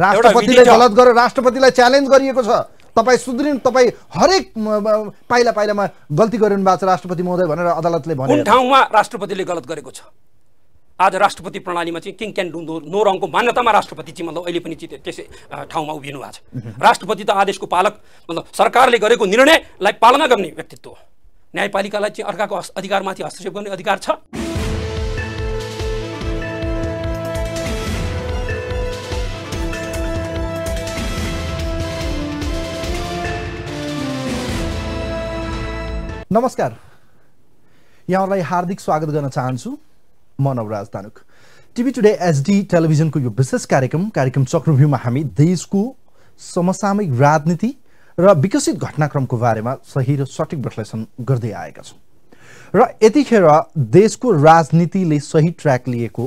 राष्ट्रपतिले गलत गरेर राष्ट्रपतिलाई च्यालेन्ज गरिएको छ तपाईँ सुध्रिनु तपाईँ हरेक पाइला पाइलामा गल्ती गरिनु भएको छ राष्ट्रपति महोदय भनेर अदालतले भन्यो ठाउँमा राष्ट्रपतिले गलत गरेको छ आज राष्ट्रपति प्रणालीमा चाहिँ किङ क्यान डु नो रङको मान्यतामा राष्ट्रपति चाहिँ मतलब अहिले पनि त्यसै ठाउँमा उभिनु भएको छ राष्ट्रपति त आदेशको पालक मतलब सरकारले गरेको निर्णयलाई पालना गर्ने व्यक्तित्व हो न्यायपालिकालाई चाहिँ अर्काको अधिकारमाथि हस्तक्षेप गर्ने अधिकार छ नमस्कार यहाँहरूलाई हार्दिक स्वागत गर्न चाहन्छु म Navaraj Tanuk TV today HD टेलिभिजनको यो विशेष कार्यक्रम कार्यक्रम चक्रभ्यूमा हामी देशको समसामयिक राजनीति र विकसित घटनाक्रमको बारेमा सही र सठिक विश्लेषण गर्दै आएका छौँ र यतिखेर देशको राजनीतिले सही ट्र्याक लिएको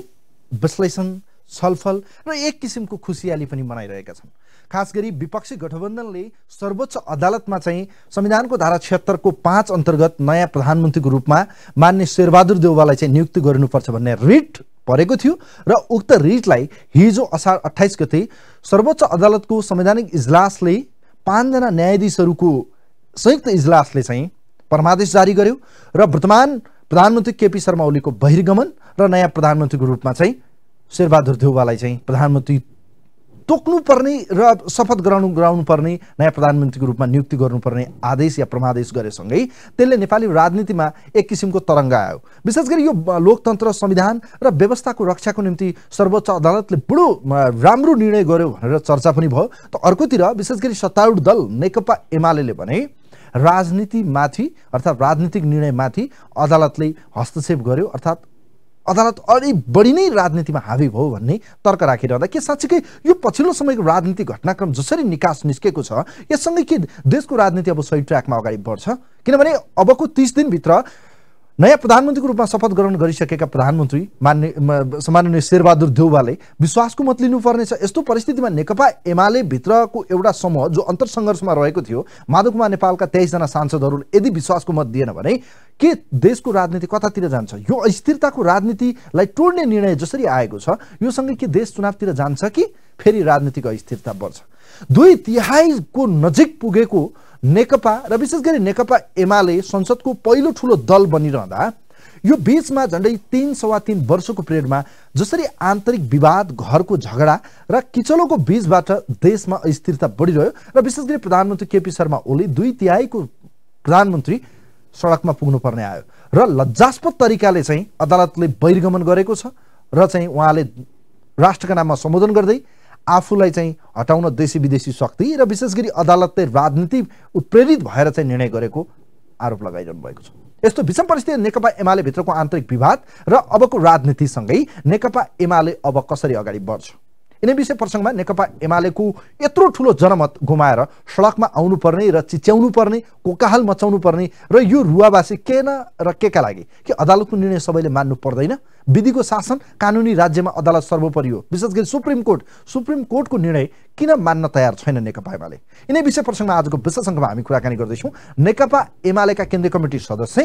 विश्लेषण छलफल र एक किसिमको खुसियाली पनि मनाइरहेका छन् खास गरी विपक्षी गठबन्धनले सर्वोच्च अदालतमा चाहिँ संविधानको धारा छिहत्तरको पाँच अन्तर्गत नयाँ प्रधानमन्त्रीको रूपमा मान्य शेरबहादुर देउवालाई चाहिँ नियुक्ति गर्नुपर्छ भन्ने रिट परेको थियो र उक्त रिटलाई हिजो असार अठाइस गते सर्वोच्च अदालतको संवैधानिक इजलासले पाँचजना न्यायाधीशहरूको संयुक्त इजलासले चाहिँ परमादेश जारी गर्यो र वर्तमान प्रधानमन्त्री केपी शर्मा ओलीको बहिर्गमन र नयाँ प्रधानमन्त्रीको रूपमा चाहिँ शेरबहादुर देउवालाई चाहिँ प्रधानमन्त्री तोक्नुपर्ने र शपथ गराउनु गराउनुपर्ने नयाँ प्रधानमन्त्रीको रूपमा नियुक्ति गर्नुपर्ने आदेश या प्रमादेश गरेसँगै त्यसले नेपाली राजनीतिमा एक किसिमको तरङ्ग आयो विशेष गरी यो लोकतन्त्र संविधान र व्यवस्थाको रक्षाको निम्ति सर्वोच्च अदालतले बडो राम्रो निर्णय गर्यो भनेर चर्चा पनि भयो त अर्कोतिर विशेष गरी सत्तारूढ दल नेकपा एमाले भने राजनीतिमाथि अर्थात् राजनीतिक निर्णयमाथि अदालतले हस्तक्षेप गर्यो अर्थात् अदालत अलि बढी नै राजनीतिमा हावी भयो भन्ने तर्क राखिरहँदा के साँच्चीकै यो पछिल्लो समयको राजनीतिक घटनाक्रम जसरी निकास निस्केको छ यससँगै के देशको राजनीति अब सही ट्र्याकमा अगाडि बढ्छ किनभने अबको तिस दिनभित्र नयाँ प्रधानमन्त्रीको रूपमा शपथ ग्रहण गरिसकेका प्रधानमन्त्री मान्य सम्माननीय शेरबहादुर देउवाले विश्वासको मत लिनुपर्नेछ यस्तो परिस्थितिमा नेकपा एमाले भित्रको एउटा समूह जो अन्तरसङ्घर्षमा रहेको थियो माधव कुमार नेपालका तेइसजना सांसदहरू यदि विश्वासको मत दिएन भने के देशको राजनीति कतातिर जान्छ यो अस्थिरताको राजनीतिलाई तोड्ने निर्णय जसरी आएको छ सँगै के देश चुनावतिर जान्छ कि फेरि राजनीतिक अस्थिरता बढ्छ दुई तिहाईको नजिक पुगेको नेकपा र विशेष गरी नेकपा एमाले संसदको पहिलो ठुलो दल बनिरहँदा यो बिचमा झन्डै तिन सवा तिन वर्षको पिरियडमा जसरी आन्तरिक विवाद घरको झगडा र किचलोको बिचबाट देशमा अस्थिरता बढिरह्यो र विशेष गरी प्रधानमन्त्री केपी शर्मा ओली दुई तिहाईको प्रधानमन्त्री सडकमा पुग्नुपर्ने आयो र लज्जास्पद तरिकाले चाहिँ अदालतले बहिर्गमन गरेको छ र चाहिँ उहाँले राष्ट्रका नाममा सम्बोधन गर्दै आफूलाई चाहिँ हटाउन देशी विदेशी शक्ति र विशेष गरी अदालतले राजनीति उत्प्रेरित भएर चाहिँ निर्णय गरेको आरोप लगाइरहनु भएको छ यस्तो विषम परिस्थिति नेकपा एमाले भित्रको आन्तरिक विवाद र अबको राजनीतिसँगै नेकपा एमाले अब कसरी अगाडि बढ्छ यिनै विषय प्रसङ्गमा नेकपा एमालेको यत्रो ठुलो जनमत गुमाएर सडकमा आउनुपर्ने र चिच्याउनु पर्ने कोकाहाल मचाउनु पर्ने र यो रुवावासी के न र के का लागि कि अदालतको निर्णय सबैले मान्नु पर्दैन विधिको शासन कानुनी राज्यमा अदालत सर्वोपरि हो विशेष गरी सुप्रिम कोर्ट सुप्रिम कोर्टको निर्णय किन मान्न तयार छैन नेकपा एमाले यिनै विषय प्रसङ्गमा आजको विशेषङ्कमा हामी कुराकानी गर्दैछौँ नेकपा एमालेका केन्द्रीय कमिटी सदस्य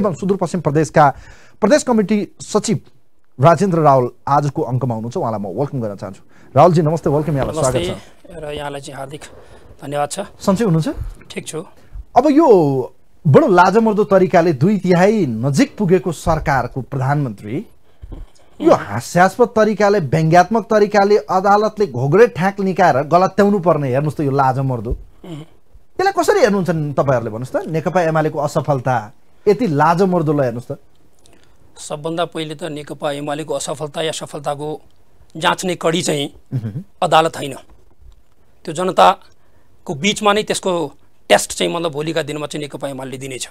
एवं सुदूरपश्चिम प्रदेशका प्रदेश कमिटी सचिव राजेन्द्र रावल आजको अङ्कमा हुनुहुन्छ उहाँलाई म वेलकम गर्न चाहन्छु रावलजी नमस्ते वेलकम यहाँलाई स्वागत छ र यहाँलाई चाहिँ हार्दिक धन्यवाद छ सन्चै हुनुहुन्छ ठिक छु अब यो बडो लाजमर्दो तरिकाले दुई तिहाई नजिक पुगेको सरकारको प्रधानमन्त्री यो हास्यास्पद तरिकाले व्यङ्ग्यात्मक तरिकाले अदालतले घोग्रे ठ्याक निकाएर गलत्याउनु पर्ने हेर्नुहोस् त यो लाजमर्दो त्यसलाई कसरी हेर्नुहुन्छ तपाईँहरूले भन्नुहोस् त नेकपा एमालेको असफलता यति लाजमर्दोलाई हेर्नुहोस् त सबभन्दा पहिले त नेकपा एमालेको असफलता या सफलताको जाँच्ने कडी चाहिँ अदालत होइन त्यो जनताको बिचमा नै त्यसको टेस्ट चाहिँ मतलब भोलिका दिनमा चाहिँ नेकपा एमाले दिनेछ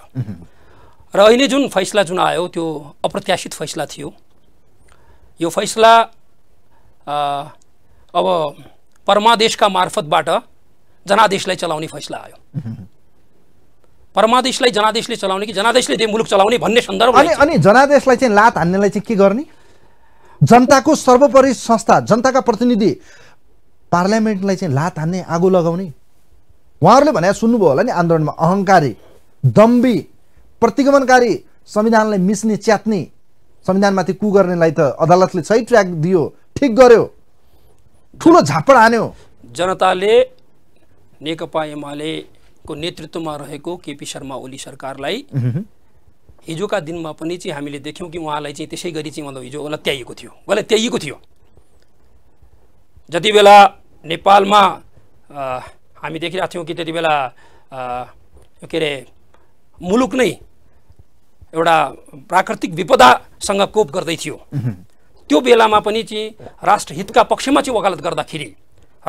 र अहिले जुन फैसला जुन आयो त्यो अप्रत्याशित फैसला थियो यो फैसला अब परमादेशका मार्फतबाट जनादेशलाई चलाउने फैसला आयो परमादेशलाई जनादेशले चलाउने कि जनादेशले मुलुक चलाउने भन्ने सन्दर्भ अनि अनि जनादेशलाई चाहिँ लात हान्नेलाई चाहिँ के गर्ने जनताको सर्वोपरि संस्था जनताका प्रतिनिधि पार्लियामेन्टलाई चाहिँ लात हान्ने आगो लगाउने उहाँहरूले भने सुन्नुभयो होला नि आन्दोलनमा अहङ्कारी दम्बी प्रतिगमनकारी संविधानलाई मिस्ने च्यात्ने संविधानमाथि कु गर्नेलाई त अदालतले सही ट्र्याक दियो ठिक गर्यो ठुलो झापड हान्यो जनताले नेकपा एमाले को नेतृत्वमा रहेको केपी शर्मा ओली सरकारलाई हिजोका दिनमा पनि चाहिँ हामीले देख्यौँ कि उहाँलाई चाहिँ त्यसै गरी चाहिँ मतलब हिजो उसलाई त्याइएको थियो उसलाई त्याइएको थियो जति बेला नेपालमा हामी देखिरहेको थियौँ कि त्यति बेला के अरे मुलुक नै एउटा प्राकृतिक विपदासँग कोप गर्दै थियो त्यो बेलामा पनि चाहिँ राष्ट्रहितका पक्षमा चाहिँ वकालत गर्दाखेरि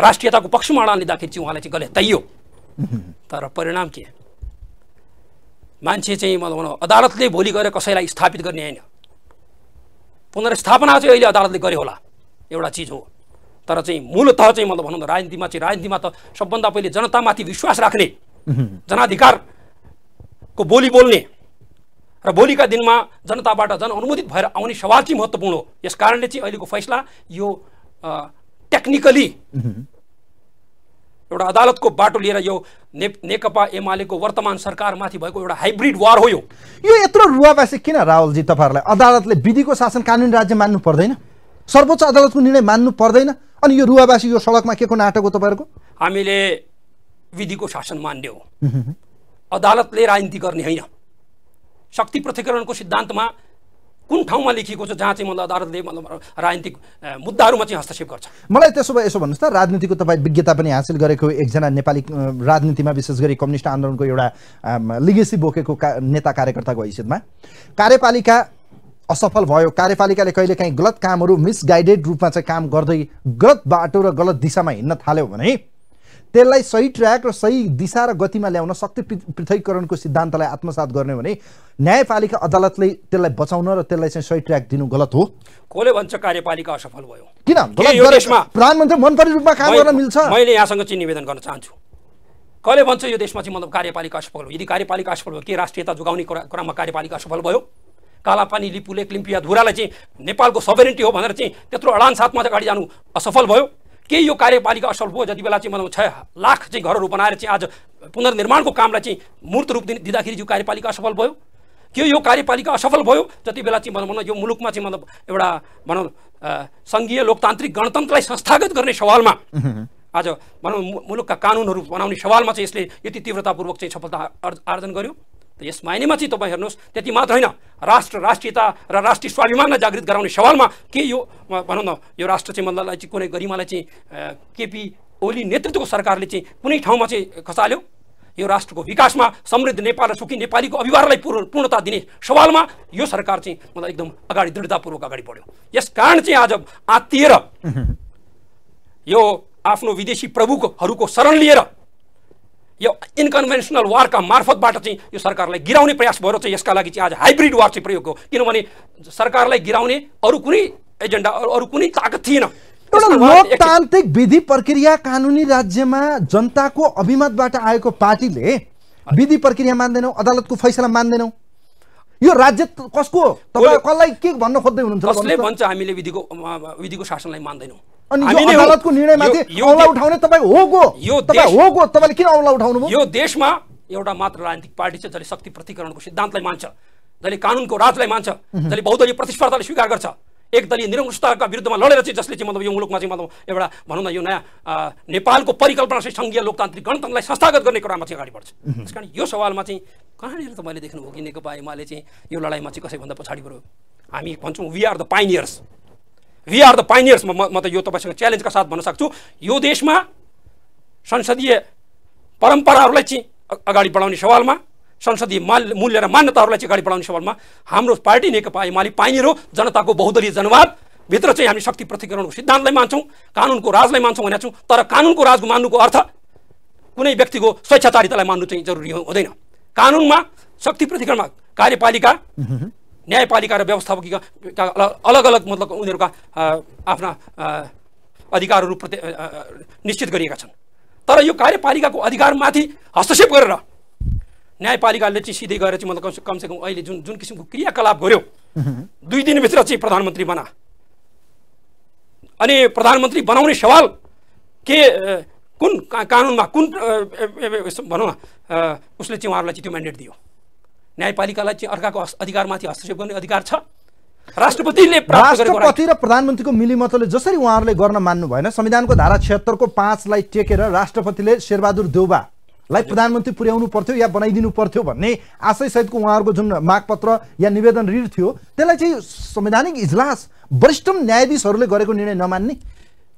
राष्ट्रियताको पक्षमा अडान लिँदाखेरि चाहिँ उहाँलाई चाहिँ गले तैयो तर परिणाम के मान्छे चाहिँ मतलब भनौँ अदालतले भोलि गएर कसैलाई स्थापित गर्ने होइन पुनर्स्थापना चाहिँ अहिले अदालतले गर्यो होला एउटा चिज हो तर चाहिँ मूलत चाहिँ मतलब भनौँ न राजनीतिमा चाहिँ राजनीतिमा त सबभन्दा पहिले जनतामाथि विश्वास राख्ने जनाधिकारको बोली बोल्ने र भोलिका दिनमा जनताबाट जनअनुमोदित भएर आउने सवाल चाहिँ महत्त्वपूर्ण हो यस कारणले चाहिँ अहिलेको फैसला यो टेक्निकली एउटा अदालतको बाटो लिएर यो नेकपा एमालेको वर्तमान सरकारमाथि भएको एउटा हाइब्रिड वार हो यो यो यत्रो रुवावासी किन राहुलजी तपाईँहरूलाई अदालतले विधिको शासन कानुन राज्य मान्नु पर्दैन सर्वोच्च अदालतको निर्णय मान्नु पर्दैन अनि यो रुवावासी यो सडकमा के को नाटक हो तपाईँहरूको हामीले विधिको शासन मान्ने हो अदालतले राजनीति गर्ने होइन शक्ति पृथकरणको सिद्धान्तमा कुन ठाउँमा लेखिएको छ जहाँ चाहिँ मतलब अदालतले मतलब राजनीतिक मुद्दाहरूमा चाहिँ हस्तक्षेप गर्छ मलाई त्यसो भए यसो भन्नुहोस् त राजनीतिको तपाईँ विज्ञता पनि हासिल गरेको एकजना नेपाली राजनीतिमा विशेष गरी कम्युनिस्ट आन्दोलनको एउटा लिगेसी बोकेको का नेता कार्यकर्ताको हैसियतमा कार्यपालिका असफल भयो कार्यपालिकाले कहिलेकाहीँ गलत कामहरू मिसगाइडेड रूपमा चाहिँ काम गर्दै गलत बाटो र गलत दिशामा हिँड्न थाल्यो भने त्यसलाई सही ट्र्याक र सही दिशा र गतिमा ल्याउन शक्ति पृथकीकरणको सिद्धान्तलाई आत्मसात गर्ने भने न्यायपालिका अदालतले त्यसलाई बचाउन र त्यसलाई चाहिँ सही ट्र्याक दिनु गलत हो कसले भन्छ कार्यपालिका असफल भयो किन प्रधानमन्त्री मनपरी रूपमा काम गर्न मिल्छ मैले यहाँसँग चाहिँ निवेदन गर्न चाहन्छु कसले भन्छ यो देशमा चाहिँ मतलब कार्यपालिका असफल हो यदि कार्यपालिका असफल भयो के राष्ट्रियता जोगाउने क्रममा कार्यपालिका असफल भयो कालापानी लिपुले क्लिम्पिया धुरालाई चाहिँ नेपालको सबेरिन्टी हो भनेर चाहिँ त्यत्रो अडान साथमा अगाडि जानु असफल भयो के यो कार्यपालिका असल भयो जति बेला चाहिँ मतलब छ लाख चाहिँ घरहरू बनाएर चाहिँ आज पुनर्निर्माणको कामलाई चाहिँ मूर्त रूप दिँदाखेरि यो कार्यपालिका असफल भयो के यो कार्यपालिका असफल भयो जति बेला चाहिँ भनौँ न यो मुलुकमा चाहिँ मतलब एउटा भनौँ सङ्घीय लोकतान्त्रिक गणतन्त्रलाई संस्थागत गर्ने सवालमा आज भनौँ मुलुकका कानुनहरू बनाउने सवालमा चाहिँ यसले यति तीव्रतापूर्वक चाहिँ सफलता आर्जन गर्यो यस माइनेमा चाहिँ तपाईँ हेर्नुहोस् त्यति मात्र होइन राष्ट्र राष्ट्रियता र राष्ट्रिय स्वाभिमानलाई जागृत गराउने सवालमा के यो भनौँ न यो राष्ट्र चाहिँ मतलबलाई चाहिँ कुनै गरिमालाई चाहिँ केपी ओली नेतृत्वको सरकारले चाहिँ कुनै ठाउँमा चाहिँ खसाल्यो यो राष्ट्रको विकासमा समृद्ध नेपाल र सुखी नेपालीको अभिवारलाई पूर्ण पूर्णता दिने सवालमा यो सरकार चाहिँ मलाई एकदम अगाडि दृढतापूर्वक अगाडि बढ्यो यस कारण चाहिँ आज आत्तिएर यो आफ्नो विदेशी प्रभुहरूको शरण लिएर यो इन्कन्भेन्सनल वारका मार्फतबाट चाहिँ यो सरकारलाई गिराउने प्रयास भएर चाहिँ यसका लागि चाहिँ आज हाइब्रिड वार चाहिँ प्रयोग हो किनभने सरकारलाई गिराउने अरू कुनै एजेन्डा अरू कुनै ताकत थिएन एउटा लोकतान्त्रिक विधि प्रक्रिया कानुनी राज्यमा जनताको अभिमतबाट आएको पार्टीले विधि प्रक्रिया मान्दैनौँ अदालतको फैसला मान्दैनौँ यो राज्य कसको तपाईँ कसलाई के भन्न खोज्दै हुनुहुन्छ कसले भन्छ हामीले विधिको विधिको शासनलाई मान्दैनौँ अनि अदालतको निर्णयमाथि औला उठाउने किन औला उठाउनु यो देशमा एउटा मात्र राजनीतिक पार्टी छ जसले शक्ति प्रतिकरणको सिद्धान्तलाई मान्छ जसले कानुनको राजलाई मान्छ जसले बहुदलीय प्रतिस्पर्धालाई स्वीकार गर्छ एकदलीय निरङ्कुशताका विरुद्धमा लडेर चाहिँ जसले चाहिँ मतलब यो मुलुकमा चाहिँ मतलब एउटा भनौँ न यो नयाँ नेपालको परिकल्पना चाहिँ सङ्घीय लोकतान्त्रिक गणतन्त्रलाई संस्थागत गर्ने कुरामा चाहिँ अगाडि बढ्छ त्यस कारण यो सवालमा चाहिँ कहाँनिर तपाईँले देख्नुभयो कि नेकपा एमाले चाहिँ यो लडाइँमा चाहिँ कसैभन्दा पछाडि बढ्यो हामी भन्छौँ we are the pioneers we are the pioneers म त यो तपाईँसँग च्यालेन्जका साथ भन्न सक्छु यो देशमा संसदीय परम्पराहरूलाई चाहिँ अगाडि बढाउने सवालमा संसदीय माल मूल्य र मान्यताहरूलाई चाहिँ अगाडि बढाउने सवालमा हाम्रो पार्टी नेकपा एमाले पाइनियर हो जनताको बहुदलीय जनवाद भित्र चाहिँ हामी शक्ति प्रतिकरणको सिद्धान्तलाई मान्छौँ कानुनको राजलाई मान्छौँ भनेको छौँ तर कानुनको राजको मान्नुको अर्थ कुनै व्यक्तिको स्वेच्छाचारितालाई मान्नु चाहिँ जरुरी हुँदैन कानुनमा शक्ति प्रतिकरणमा कार्यपालिका न्यायपालिका र व्यवस्थापकीका अलग अलग मतलब उनीहरूका आफ्ना अधिकारहरू प्रति निश्चित गरिएका छन् तर यो कार्यपालिकाको अधिकारमाथि हस्तक्षेप गरेर न्यायपालिकाले चाहिँ सिधै गएर चाहिँ मतलब कमसेकम अहिले जुन जुन किसिमको क्रियाकलाप गर्यो दुई दिनभित्र चाहिँ प्रधानमन्त्री बना अनि प्रधानमन्त्री बनाउने सवाल के कुन कानुनमा कुन भनौँ न उसले चाहिँ उहाँहरूलाई चाहिँ त्यो म्यान्डेट दियो न्यायपालिकालाई चाहिँ अर्काको अधिकारमाथि हस्तक्षेप गर्ने अधिकार छ राष्ट्रपतिले राष्ट्रपति र प्रधानमन्त्रीको मिलीमतले जसरी उहाँहरूले गर्न मान्नु भएन संविधानको धारा छिहत्तरको पाँचलाई टेकेर राष्ट्रपतिले शेरबहादुर लाई प्रधानमन्त्री पुर्याउनु पर्थ्यो या बनाइदिनु पर्थ्यो भन्ने आशय सहितको उहाँहरूको जुन मागपत्र या निवेदन ऋण थियो त्यसलाई चाहिँ संवैधानिक इजलास वरिष्ठ न्यायाधीशहरूले गरेको निर्णय नमान्ने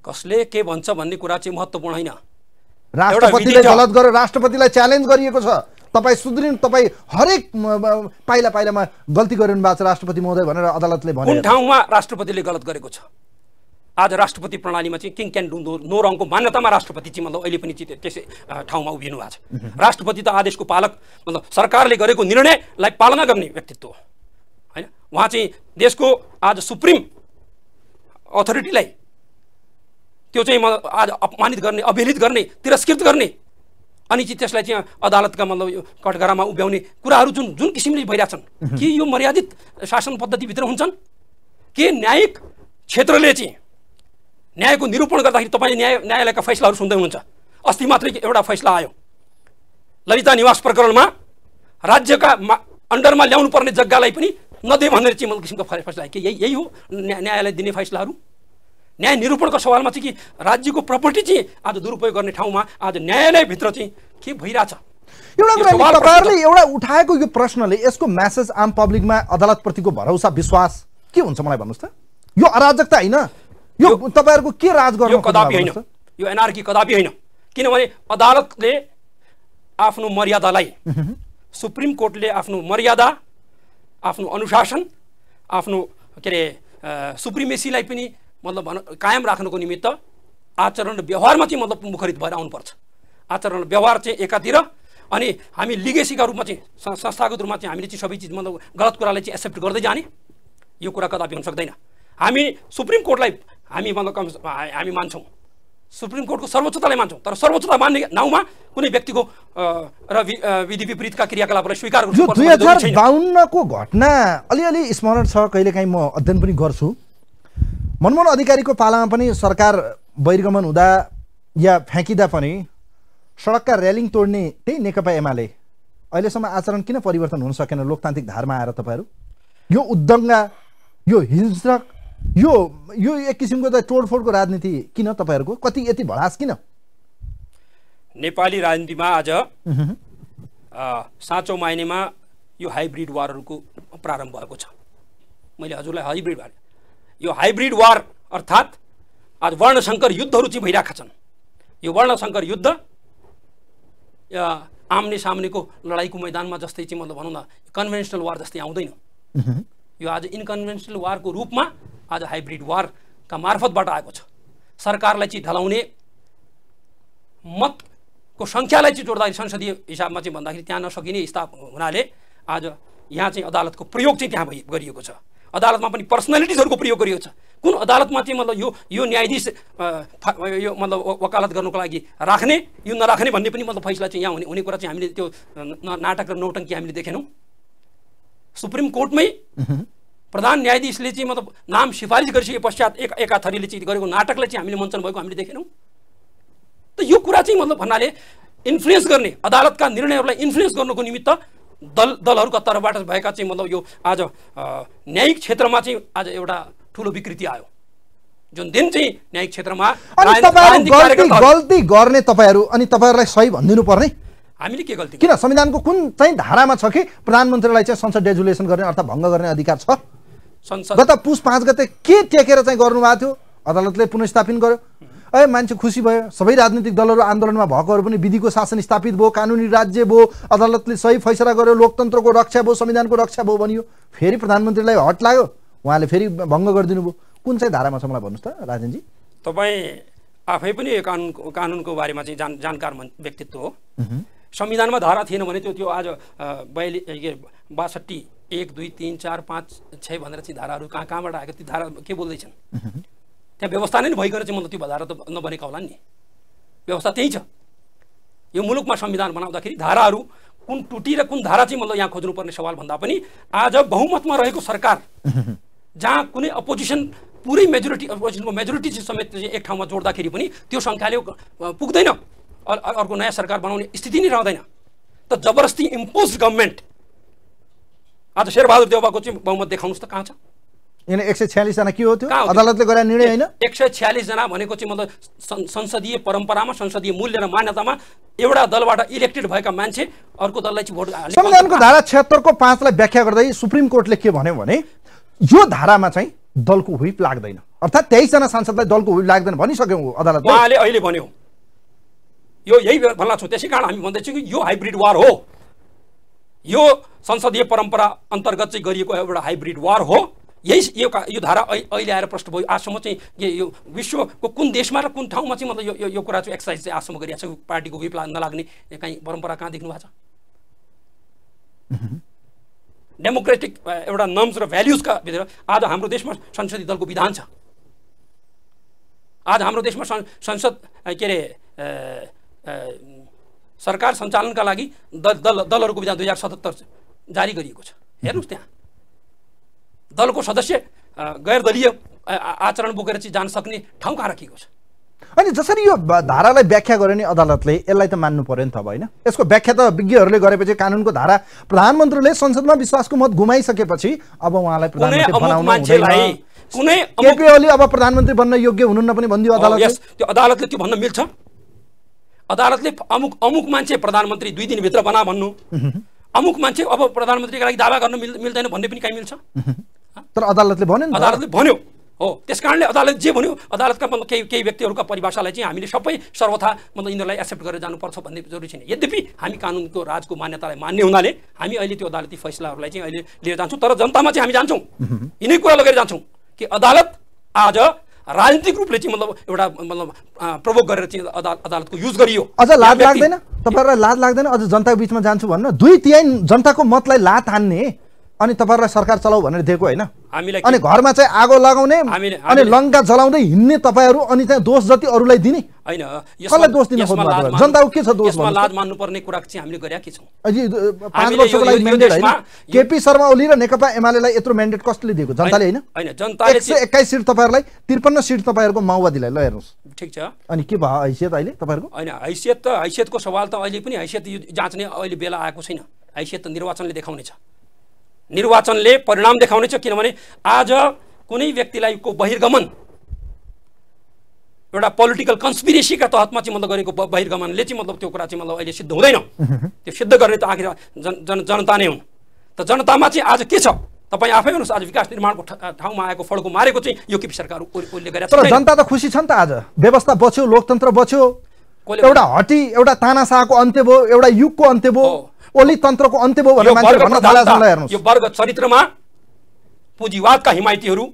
कसले के भन्छ भन्ने कुरा चाहिँ महत्त्वपूर्ण होइन राष्ट्रपतिले गलत गरेर राष्ट्रपतिलाई च्यालेन्ज गरिएको छ तपाईँ सुध्रिनु तपाईँ हरेक पाइला पाइलामा गल्ती गरिनु भएको छ राष्ट्रपति महोदय भनेर अदालतले भन्यो ठाउँमा राष्ट्रपतिले गलत गरेको छ आज राष्ट्रपति प्रणालीमा चाहिँ किङ क्यान डु नो रङको मान्यतामा राष्ट्रपति चाहिँ मतलब अहिले पनि चाहिँ त्यसै ठाउँमा उभिनु भएको छ राष्ट्रपति त आदेशको पालक मतलब सरकारले गरेको निर्णयलाई पालना गर्ने व्यक्तित्व हो होइन उहाँ चाहिँ देशको आज सुप्रिम अथोरिटीलाई त्यो चाहिँ म आज अपमानित गर्ने अवहेलित गर्ने तिरस्कृत गर्ने अनि चाहिँ त्यसलाई चाहिँ अदालतका मतलब यो कटघरामा उभ्याउने कुराहरू जुन जुन किसिमले भइरहेछन् के यो मर्यादित शासन पद्धतिभित्र हुन्छन् के न्यायिक क्षेत्रले चाहिँ न्यायको निरूपण गर्दाखेरि तपाईँले न्याय न्यायालयका फैसलाहरू सुन्दै हुनुहुन्छ अस्ति मात्रै एउटा फैसला आयो ललिता निवास प्रकरणमा राज्यका मा अन्डरमा पर्ने जग्गालाई पनि नदे भनेर चाहिँ किसिमको फैसला के यही यही हो न्यायालय दिने फैसलाहरू न्याय निरूपणको सवालमा चाहिँ कि राज्यको प्रपर्टी चाहिँ आज दुरुपयोग गर्ने ठाउँमा आज न्यायालयभित्र चाहिँ के भइरहेछ एउटा एउटा उठाएको यो प्रश्नले यसको म्यासेज आम पब्लिकमा अदालतप्रतिको भरोसा विश्वास के हुन्छ मलाई भन्नुहोस् त यो अराजकता होइन यो तपाईँहरूको के राज गर्नु कदापि होइन यो एनआरकी कदापि होइन किनभने अदालतले आफ्नो मर्यादालाई सुप्रिम कोर्टले आफ्नो मर्यादा आफ्नो अनुशासन आफ्नो के अरे सुप्रिमेसीलाई पनि मतलब भन कायम राख्नुको निमित्त आचरण र व्यवहारमा चाहिँ मतलब मुखरित भएर आउनुपर्छ आचरण र व्यवहार चाहिँ एकातिर अनि हामी लिगेसीका रूपमा चाहिँ संस्थागत रूपमा चाहिँ हामीले चाहिँ सबै चिज मतलब गलत कुरालाई चाहिँ एक्सेप्ट गर्दै जाने यो कुरा कदापि हुन सक्दैन हामी सुप्रिम कोर्टलाई हामी मतलब कम हामी मान्छौँ सुप्रिम कोर्टको सर्वोच्चतालाई मान्छौँ तर सर्वोच्चता मान्ने नाउँमा कुनै व्यक्तिको र विधि विपरीतका क्रियाकलापलाई स्वीकार गर्नु दुई हजार बाहन्नको घटना अलिअलि स्मरण छ कहिलेकाहीँ म अध्ययन पनि गर्छु मनमोहन अधिकारीको पालामा पनि सरकार बहिर्गमन हुँदा या फ्याँकिँदा पनि सडकका रेलिङ तोड्ने त्यही नेकपा एमाले अहिलेसम्म आचरण किन परिवर्तन हुन सकेन लोकतान्त्रिक धारमा आएर तपाईँहरू यो उद्दङ्गा यो हिंस्रक यो यो एक किसिमको त तोडफोडको राजनीति किन तपाईँहरूको कति यति भडास किन नेपाली राजनीतिमा आज साँचो मायनेमा यो हाइब्रिड वारहरूको प्रारम्भ भएको छ मैले हजुरलाई हाइब्रिड वार यो हाइब्रिड वार अर्थात् आज वर्णशङ्कर युद्धहरू चाहिँ भइरहेका छन् यो वर्णशङ्कर युद्ध आम्ने सामनेको लडाइँको मैदानमा जस्तै चाहिँ मतलब भनौँ न कन्भेन्सनल वार जस्तै आउँदैन यो आज इन्कन्भेन्सनल वारको रूपमा आज हाइब्रिड वारका मार्फतबाट आएको छ सरकारलाई चाहिँ ढलाउने मतको सङ्ख्यालाई चाहिँ जोड्दाखेरि संसदीय हिसाबमा चाहिँ भन्दाखेरि त्यहाँ नसकिने स्थाप हुनाले आज यहाँ चाहिँ अदालतको प्रयोग चाहिँ त्यहाँ गरिएको छ अदालतमा पनि पर्सनालिटिजहरूको प्रयोग गरिएको छ कुन अदालतमा चाहिँ मतलब यो यो न्यायाधीश यो मतलब वकालत गर्नुको लागि राख्ने यो नराख्ने भन्ने पनि मतलब फैसला चाहिँ यहाँ हुने हुने कुरा चाहिँ हामीले त्यो नाटक र नौटङ्की हामीले देखेनौँ सुप्रिम कोर्टमै प्रधान न्यायाधीशले चाहिँ मतलब नाम सिफारिस गरिसके पश्चात एक एका थरीले चाहिँ गरेको नाटकलाई चाहिँ हामीले मञ्चन भएको हामीले देखेनौँ त यो कुरा चाहिँ मतलब भन्नाले इन्फ्लुएन्स गर्ने अदालतका निर्णयहरूलाई इन्फ्लुएन्स गर्नुको निमित्त दल दलहरूको तर्फबाट भएका चाहिँ मतलब यो आज न्यायिक क्षेत्रमा चाहिँ आज एउटा ठुलो विकृति आयो जुन दिन चाहिँ न्यायिक क्षेत्रमा गल्ती गर्ने तपाईँहरू अनि तपाईँहरूलाई सही भनिदिनु पर्ने हामीले के गल्ती किन संविधानको कुन चाहिँ धारामा छ कि प्रधानमन्त्रीलाई चाहिँ संसद डेजुलेसन गर्ने अर्थात् भङ्ग गर्ने अधिकार छ संसद गत पुस पाँच गते के टेकेर चाहिँ गर्नुभएको थियो अदालतले पुनस्थापन गर्यो ए मान्छे खुसी भयो सबै राजनीतिक दलहरू आन्दोलनमा भएकोहरू पनि विधिको शासन स्थापित भयो कानुनी राज्य भयो अदालतले सही फैसला गर्यो लोकतन्त्रको रक्षा भयो संविधानको रक्षा भयो भनियो फेरि प्रधानमन्त्रीलाई हट लाग्यो उहाँले फेरि भङ्ग गरिदिनु भयो कुन चाहिँ धारामा छ मलाई भन्नुहोस् त राजनजी तपाईँ आफै पनि यो कानुन कानुनको बारेमा चाहिँ जान जानकार व्यक्तित्व हो संविधानमा धारा थिएन भने त्यो त्यो आज के बासठी एक दुई तिन चार पाँच छ भनेर चाहिँ धाराहरू कहाँ कहाँबाट आएको ती धारा के बोल्दैछन् त्यहाँ व्यवस्था नै भइकन चाहिँ मलाई त्यो धारा त नबनेको होला नि व्यवस्था त्यही छ यो मुलुकमा संविधान बनाउँदाखेरि धाराहरू कुन टुटी र कुन धारा चाहिँ मलाई यहाँ खोज्नुपर्ने सवाल भन्दा पनि आज बहुमतमा रहेको सरकार जहाँ कुनै अपोजिसन पुरै मेजोरिटी अपोजिसनको मेजोरिटी समेत एक ठाउँमा जोड्दाखेरि पनि त्यो सङ्ख्याले पुग्दैन अर्को नयाँ सरकार बनाउने स्थिति नै रहँदैन त जबरजस्ती इम्पोज गभर्मेन्ट आज शेरबहादुर देवबाको चाहिँ बहुमत देखाउनुहोस् त कहाँ छ एक सय छ्यालिसजना के हो त्यो अदालतले गरे निर्णय होइन एक सय छ्यालिसजना भनेको चाहिँ मतलब संसदीय परम्परामा संसदीय मूल्य र मान्यतामा एउटा दलबाट इलेक्टेड भएका मान्छे अर्को दललाई चाहिँ भोट संविधानको धारा छत्तरको पाँचलाई व्याख्या गर्दै सुप्रिम कोर्टले के भन्यो भने यो धारामा चाहिँ दलको हुप लाग्दैन अर्थात् तेइसजना सांसदलाई दलको हुप लाग्दैन भनिसक्यौँ अदालत उहाँले अहिले भन्यो यो यही भन्न छु त्यसै कारण हामी भन्दैछौँ कि यो हाइब्रिड वार हो यो संसदीय परम्परा अन्तर्गत चाहिँ गरिएको एउटा हाइब्रिड वार हो यही यो यो धारा अहिले आएर प्रश्न भयो आजसम्म चाहिँ यो विश्वको कुन देशमा र कुन ठाउँमा चाहिँ मतलब यो यो कुरा चाहिँ एक्सर्साइज चाहिँ आजसम्म गरिरहेको छ पार्टीको विप नलाग्ने कहीँ परम्परा कहाँ देख्नु भएको छ डेमोक्रेटिक एउटा नर्म्स र भ्याल्युजका भित्र आज हाम्रो देशमा संसदीय दलको विधान छ आज हाम्रो देशमा संसद के अरे सरकार सञ्चालनका लागि दल दलहरूको विधान दुई हजार सतहत्तर जारी गरिएको छ हेर्नुहोस् त्यहाँ दलको सदस्य गैर दलीय आचरण बोकेर चाहिँ जान सक्ने ठाउँ कहाँ राखिएको छ अनि जसरी यो धारालाई व्याख्या गर्यो नि अदालतले यसलाई त मान्नु पर्यो नि त अब होइन यसको व्याख्या त विज्ञहरूले गरेपछि कानुनको धारा प्रधानमन्त्रीले संसदमा विश्वासको मत घुमाइसकेपछि अब उहाँलाई केपी ओली अब प्रधानमन्त्री बन्न योग्य हुनुहुन्न पनि भनिदियो अदालत त्यो अदालतले त्यो भन्न मिल्छ अदालतले अमुक अमुक मान्छे प्रधानमन्त्री दुई दिनभित्र बना भन्नु अमुक मान्छे अब प्रधानमन्त्रीका लागि दावा गर्न मिल्दैन भन्ने पनि कहीँ मिल्छ तर अदालतले भन्यो नि अदालतले भन्यो हो त्यस कारणले अदालत जे भन्यो अदालतका मतलब केही केही व्यक्तिहरूका परिभाषालाई चाहिँ हामीले सबै सर्वथा मतलब यिनीहरूलाई एक्सेप्ट गरेर जानुपर्छ भन्ने जरुरी छैन यद्यपि हामी कानुनको राजको मान्यतालाई मान्ने हुनाले हामी अहिले त्यो अदालती फैसलाहरूलाई चाहिँ अहिले लिएर जान्छौँ तर जनतामा चाहिँ हामी जान्छौँ यिनै कुरा लगेर जान्छौँ कि अदालत आज राजनीतिक रूपले चाहिँ मतलब एउटा मतलब प्रभोग गरेर चाहिँ अदालतको युज गरियो अझ लाज लाग्दैन तपाईँलाई लाज लाग्दैन अझ जनताको बिचमा जान्छु भन्नु दुई तिहाई जनताको मतलाई लात हान्ने अनि तपाईँहरूलाई सरकार चलाऊ भनेर दिएको होइन अनि घरमा चाहिँ आगो लगाउने अनि लङ्का जलाउँदै हिँड्ने तपाईँहरू अनि चाहिँ दोष जति अरूलाई दिने होइन कसलाई दोष दिन खोज्नु जनताको के छ दोष लाज मान्नुपर्ने कुरा चाहिँ हामीले गरेका के छौँ पाँच वर्षको लागि म्यान्डेट होइन केपी शर्मा ओली र नेकपा एमालेलाई यत्रो म्यान्डेट कसले दिएको जनताले होइन जनताले एक सय एक्काइस सिट तपाईँहरूलाई त्रिपन्न सिट तपाईँहरूको माओवादीलाई ल हेर्नुहोस् ठिक छ अनि के भयो हैसियत अहिले तपाईँहरूको होइन हैसियत त हैसियतको सवाल त अहिले पनि हैसियत जाँच्ने अहिले बेला आएको छैन हैसियत त निर्वाचनले देखाउनेछ निर्वाचनले परिणाम देखाउनेछ किनभने आज कुनै व्यक्तिलाई को बहिर्गमन एउटा पोलिटिकल कन्सपिरेसीका तहतमा चाहिँ मतलब गरेको बहिर्गमनले चाहिँ मतलब त्यो कुरा चाहिँ मतलब अहिले सिद्ध हुँदैन त्यो सिद्ध गर्ने त आखिर जन जन जनता नै हुन् त जनतामा चाहिँ आज के छ तपाईँ आफै हेर्नुहोस् आज विकास निर्माणको ठाउँमा आएको फड्को मारेको चाहिँ यो केपी सरकार तर जनता त खुसी छ नि त आज व्यवस्था बच्यो लोकतन्त्र बच्यो एउटा हटी एउटा तानासाको अन्त्य भयो एउटा युगको अन्त्य भयो ओली तन्त्रको अन्त्य भयो भनेर मान्छेले भन्न ल यो वर्ग चरित्रमा पुँजीवादका हिमायतीहरू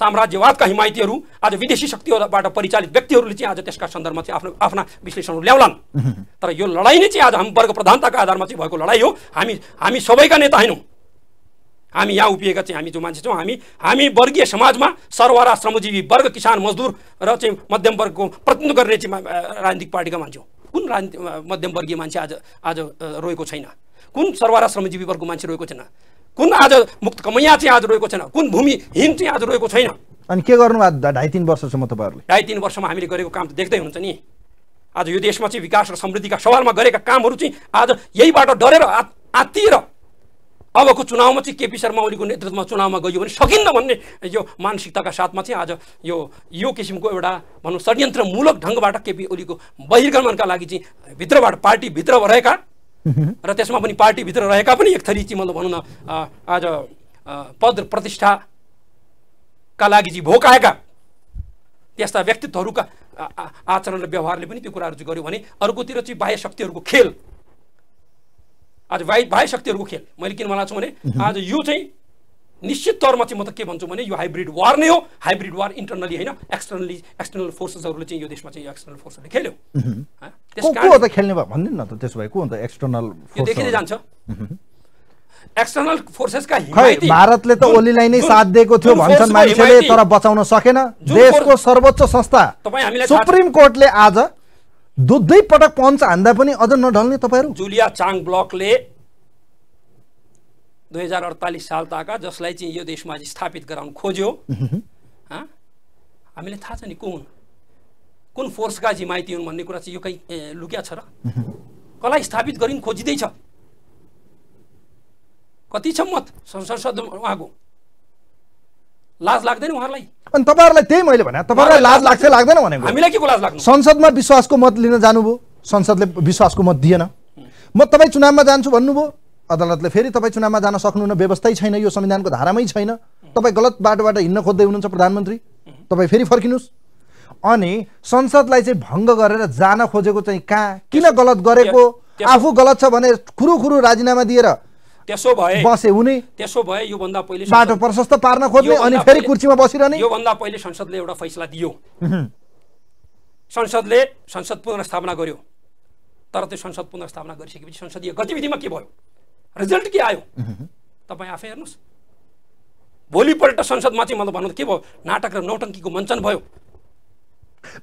साम्राज्यवादका हिमायतीहरू आज विदेशी शक्तिहरूबाट परिचालित व्यक्तिहरूले चाहिँ आज त्यसका सन्दर्भमा चाहिँ आफ्नो आफ्ना विश्लेषणहरू ल्याउलान् तर यो लडाइँ नै चाहिँ आज हामी वर्ग प्रधानताको आधारमा चाहिँ भएको लडाइँ हो हामी हामी सबैका नेता होइनौँ हामी यहाँ उभिएका चाहिँ हामी जो मान्छे छौँ हामी हामी वर्गीय समाजमा सर्वरा श्रमजीवी वर्ग किसान मजदुर र चाहिँ मध्यम वर्गको प्रतिनिधित्व गर्ने चाहिँ राजनीतिक पार्टीका मान्छे हो कुन राजनीति मध्यमवर्गीय मान्छे आज आज रोएको छैन कुन सर्वारा श्रमजीवी वर्गको मान्छे रहेको छैन कुन आज मुक्त कमैया चाहिँ आज रहेको छैन कुन भूमिहीन चाहिँ आज रहेको छैन अनि के गर्नु ढाई तिन वर्षसम्म तपाईँहरूले ढाई तिन वर्षमा हामीले गरेको काम त देख्दै हुन्छ नि आज यो देशमा चाहिँ विकास र समृद्धिका सवालमा गरेका कामहरू चाहिँ आज यहीबाट डरेर आत्तिएर अबको चुनावमा चाहिँ केपी शर्मा ओलीको नेतृत्वमा चुनावमा गयो भने सकिन्न भन्ने यो मानसिकताका साथमा चाहिँ आज यो यो किसिमको एउटा भनौँ षड्यन्त्रमूलक ढङ्गबाट केपी ओलीको बहिर्गमनका लागि चाहिँ भित्रबाट पार्टीभित्र रहेका र त्यसमा पनि पार्टीभित्र रहेका पनि एक थरी चाहिँ मतलब भनौँ न आज पद प्रतिष्ठाका लागि चाहिँ भोकाएका त्यस्ता व्यक्तित्वहरूका आचरण र व्यवहारले पनि त्यो कुराहरू चाहिँ गर्यो भने अर्कोतिर चाहिँ बाह्य शक्तिहरूको खेल आज बाह्य बाह्य शक्तिहरूको खेल मैले किन मलाई छु भने आज यो चाहिँ निश्चित तौरमा चाहिँ म त के भन्छु भने यो हाइब्रिड वार नै हो हाइब्रिड वार इन्टरनली होइन एक्सटर्नली एक्सटर्नल फोर्सेसहरूले चाहिँ यो देशमा चाहिँ एक्सटर्नल फोर्सहरूले खेल्यो त खेल्ने भए एक्सटर्नल देखिँदै जान्छ एक्सटर्नल फोर्सेसका भारतले त ओलीलाई नै साथ दिएको थियो भन्छन् मान्छेले तर बचाउन सकेन देशको सर्वोच्च संस्था सुप्रिम कोर्टले आज दुधै पटक पञ्च हान्दा पनि अझ नढल्ने तपाईँहरू जुलिया चाङ ब्लकले दुई हजार अडतालिस साल ताका जसलाई चाहिँ यो देशमा स्थापित गराउन खोज्यो हामीले थाहा छ नि को हुन् कुन फोर्सका जिमाइती हुन् भन्ने कुरा चाहिँ यो कहीँ लुकिया छ र कसलाई स्थापित गरिन् खोजिँदैछ कति छ मत संसद सदन उहाँको लाज लाग्दैन उहाँलाई अनि तपाईँहरूलाई त्यही मैले भने तपाईँहरूलाई लाज लाग्छ लाग्दैन भनेको हामीलाई के को लाज लाग्छ संसदमा विश्वासको मत लिन जानुभयो संसदले विश्वासको मत दिएन म तपाईँ चुनावमा जान्छु भन्नुभयो अदालतले फेरि तपाईँ चुनावमा जान सक्नुहुन्न व्यवस्थै छैन यो संविधानको धारामै छैन तपाईँ गलत बाटोबाट हिँड्न खोज्दै हुनुहुन्छ प्रधानमन्त्री तपाईँ फेरि फर्किनुहोस् अनि संसदलाई चाहिँ भङ्ग गरेर जान खोजेको चाहिँ कहाँ किन गलत गरेको आफू गलत छ भने खुरु खुरु राजीनामा दिएर त्यसो भए बसे हुने त्यसो भए योभन्दा पहिले बाटो प्रशस्त पार्न खोज्ने अनि फेरि कुर्सीमा बसिरहने योभन्दा पहिले संसदले एउटा फैसला दियो संसदले संसद पुनर्स्थापना गर्यो तर त्यो संसद पुनर्स्थापना गरिसकेपछि संसदीय गतिविधिमा के भयो रिजल्ट के आयो तपाईँ आफै हेर्नुहोस् भोलिपल्ट संसदमा चाहिँ मलाई भन्नु के भयो नाटक र नौटङ्कीको मञ्चन भयो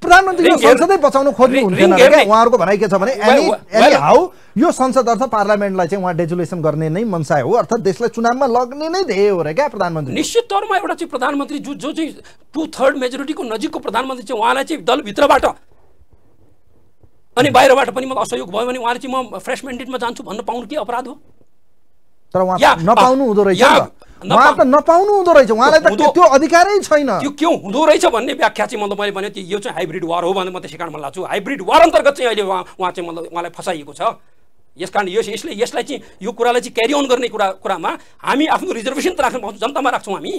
प्रधानमन्त्रीले संसदै बचाउनु खोज्नु हुन्थेन उहाँहरूको भनाइ के छ भने एनी हाउ यो संसद अर्थ पार्लियामेन्टलाई चाहिँ उहाँ डेजुलेसन गर्ने नै मनसाय हो अर्थात् देशलाई चुनावमा लग्ने नै ध्येय हो र क्या प्रधानमन्त्री निश्चित तौरमा एउटा चाहिँ प्रधानमन्त्री जो जो चाहिँ टु थर्ड मेजोरिटीको नजिकको प्रधानमन्त्री चाहिँ उहाँलाई चाहिँ दलभित्रबाट अनि बाहिरबाट पनि म असहयोग भयो भने उहाँले चाहिँ म फ्रेस मेन्डेटमा जान्छु भन्नु पाउनु के अपराध हो तर उहाँ नपाउनु हुँदो रहेछ नपाउनु हुँदो रहेछ उहाँलाई त त्यो अधिकारै छैन त्यो के हुँदो रहेछ भन्ने व्याख्या चाहिँ मतलब मैले भने त्यो यो चाहिँ हाइब्रिड वार हो भनेर म त्यसै कारण मन लाग्छु हाइब्रिड वार अन्तर्गत चाहिँ अहिले उहाँ उहाँ चाहिँ मतलब उहाँलाई फसाइएको छ यस कारण यस यसले यसलाई चाहिँ यो कुरालाई चाहिँ क्यारी अन गर्ने कुरा कुरामा हामी आफ्नो रिजर्भेसन त राख्नु पाउँछौँ जनतामा राख्छौँ हामी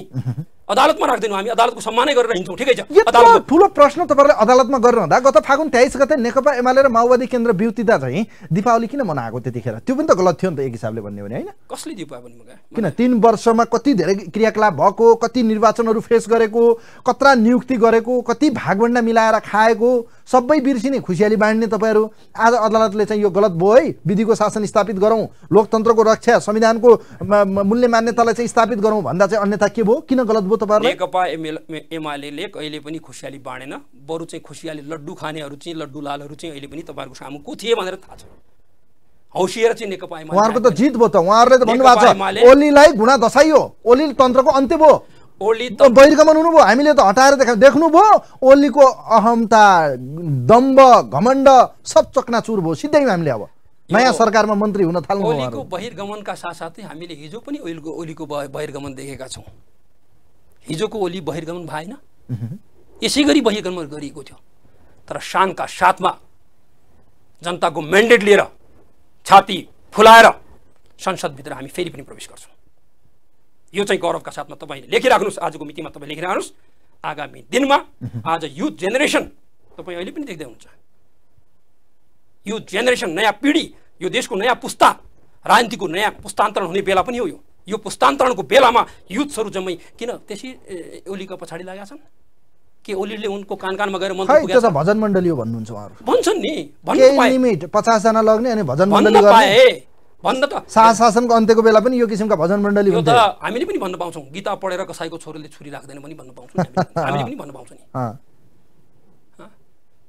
अदालतमा राखिदिनु हामी अदालतको सम्मानै गरेर हिँड्छौँ ठिकै छ ठुलो प्रश्न तपाईँले अदालतमा गर्नु हुँदा गत फागुन तेइस गते नेकपा एमाले र माओवादी केन्द्र बिउतिदा चाहिँ दिपावली किन मनाएको त्यतिखेर त्यो पनि त गलत थियो नि त एक हिसाबले भन्यो भने होइन कसले दिपावली किन तिन वर्षमा कति धेरै क्रियाकलाप भएको कति निर्वाचनहरू फेस गरेको कत्रा नियुक्ति गरेको कति भागभन्डा मिलाएर खाएको सबै बिर्सिने खुसियाली बाँड्ने तपाईँहरू आज अदालतले चाहिँ यो गलत भयो है विधिको शासन स्थापित गरौँ लोकतन्त्रको रक्षा संविधानको मूल्य मान्यतालाई चाहिँ स्थापित गरौँ भन्दा चाहिँ अन्यथा के भयो किन गलत भयो तपाईँहरूलाई नेकपा एमाले कहिले पनि खुसियाली बाँडेन बरु चाहिँ खुसियाली लड्डु खानेहरू चाहिँ लड्डु लालहरू चाहिँ अहिले पनि तपाईँहरूको सामु को थिए भनेर थाहा छ हौसिएर चाहिँ नेकपा एमाले उहाँहरूको त जित भयो त उहाँहरूले त भन्नुभएको छ ओलीलाई घुँडा दसाइयो ओली तन्त्रको अन्त्य भयो ओली त बहिर्गमन हुनुभयो हामीले त हटाएर देखा देख्नुभयो ओलीको अहमता दम्ब घमण्ड सब चकनाचुर भयो सिधै हामीले अब नयाँ सरकारमा मन्त्री हुन थाल्नु ओलीको बहिर्गमनका साथसाथै हामीले हिजो पनि ओलीको ओलीको बहिर्गमन देखेका छौँ हिजोको ओली बहिर्गमन भएन यसै गरी बहिर्गमन गरिएको थियो तर शानका साथमा जनताको म्यान्डेट लिएर छाती फुलाएर संसदभित्र हामी फेरि पनि प्रवेश गर्छौँ यो चाहिँ गौरवका साथमा तपाईँले लेखिराख्नुहोस् आजको मितिमा तपाईँ लेखिराख्नुहोस् आगामी दिनमा आज युथ जेनेरेसन तपाईँ अहिले पनि देख्दै हुनुहुन्छ युथ जेनेरेसन नयाँ पिँढी यो देशको नयाँ पुस्ता राजनीतिको नयाँ पुस्तान्तरण हुने बेला पनि हो यो यो पुस्तान्तरणको बेलामा युथ्सहरू जम्मै किन त्यसै ओलीका पछाडि लागेका छन् के ओलीले उनको कान कानमा गएर भजन मण्डली हो भन्नुहुन्छ भन्छन् नि लिमिट पचासजना लग्ने अनि भजन मण्डली पाए त शासनको अन्त्यको बेला पनि यो किसिमका भजन मण्डली त हामीले पनि भन्न पाउँछौँ गीता पढेर कसैको छोरीले छुरी राख्दैन पनि भन्न पाउँछौँ हामीले पनि भन्न पाउँछौँ नि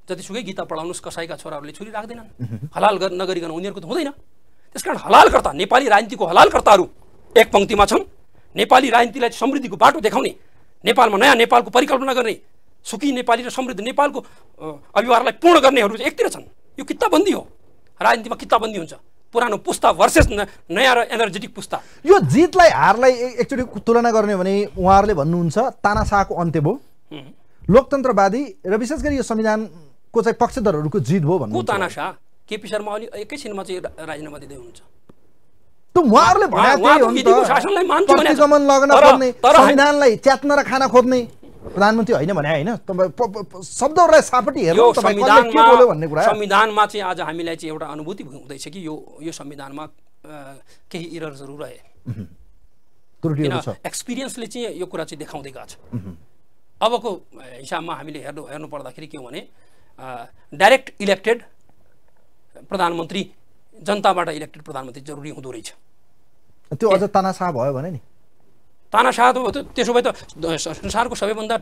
जतिसुकै गीता पढाउनुहोस् कसैका छोराहरूले छुरी राख्दैनन् हलाल नगरिकन उनीहरूको त हुँदैन त्यस कारण हलालकर्ता नेपाली राजनीतिको हलालकर्ताहरू एक पङ्क्तिमा छौँ नेपाली राजनीतिलाई समृद्धिको बाटो देखाउने नेपालमा नयाँ नेपालको परिकल्पना गर्ने सुखी नेपाली र समृद्ध नेपालको अभिवारलाई पूर्ण गर्नेहरू एकतिर छन् यो किताबन्दी हो राजनीतिमा किताबन्दी हुन्छ पुरानो पुस्ता भर्सेस नयाँ र एनर्जेटिक पुस्ता यो जितलाई हारलाई एकचोटि तुलना गर्ने भने उहाँहरूले भन्नुहुन्छ तानासाहको अन्त्य भयो लोकतन्त्रवादी र विशेष गरी यो संविधानको चाहिँ पक्षधरहरूको जित भयो भन्नु तानाशाह केपी शर्मा अलि एकैछिनमा चाहिँ राजीनामा दिँदै हुनुहुन्छ त उहाँहरूले भनेको प्रतिगमन लग्न पर्ने संविधानलाई च्यात्न र खाना खोज्ने प्रधानमन्त्री होइन भने होइन शब्दहरूलाई सापट्टि हेर्नु के बोल्यो भन्ने कुरा संविधानमा चाहिँ आज हामीलाई चाहिँ एउटा अनुभूति हुँदैछ कि यो यो संविधानमा केही इरर्सहरू रहे एक्सपिरियन्सले चाहिँ यो कुरा चाहिँ देखाउँदै गएको छ अबको हिसाबमा हामीले हेर्नु हेर्नु पर्दाखेरि के भने डाइरेक्ट इलेक्टेड प्रधानमन्त्री जनताबाट इलेक्टेड प्रधानमन्त्री जरुरी हुँदो रहेछ त्यो अझ तानासा भयो भने नि तानासा त त्यसो भए त संसारको सबैभन्दा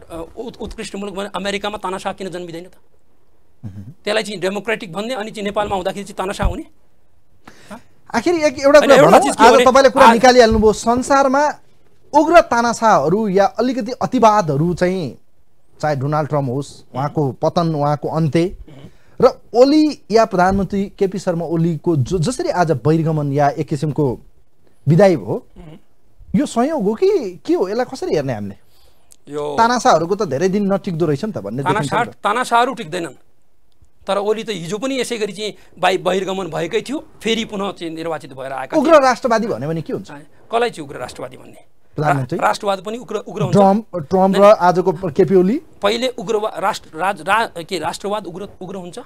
उत्कृष्ट मुलुक भने अमेरिकामा तानासा किन जन्मिँदैन त त्यसलाई चाहिँ डेमोक्रेटिक भन्ने अनि चाहिँ नेपालमा हुँदाखेरि चाहिँ तानासा हुने आखिर एक एउटा तपाईँले कुरा निकालिहाल्नुभयो संसारमा उग्र तानासाहरू या अलिकति अतिवादहरू चाहिँ चाहे डोनाल्ड ट्रम्प होस् उहाँको पतन उहाँको अन्त्य र ओली या प्रधानमन्त्री केपी शर्मा ओलीको जो जसरी आज बहिर्गमन या एक किसिमको विदाई हो यो संयोग हो कि के हो यसलाई कसरी हेर्ने हामीले यो तानासाहरूको त धेरै दिन नटिक्दो रहेछ नि त भन्ने तानासाहरू टिक्दैनन् तर ओली त हिजो पनि यसै गरी चाहिँ बाहि बहिर्गमन भएकै थियो फेरि पुनः चाहिँ निर्वाचित भएर आएको उग्र राष्ट्रवादी भन्यो भने के हुन्छ कसलाई चाहिँ उग्र राष्ट्रवादी भन्ने प्रधानमन्त्री राष्ट्रवाद पनि उग्र उग्र ट्रम्प ट्रम्प र आजको केपी ओली पहिले उग्रवाद राष्ट्र राज रा के राष्ट्रवाद उग्र उग्र हुन्छ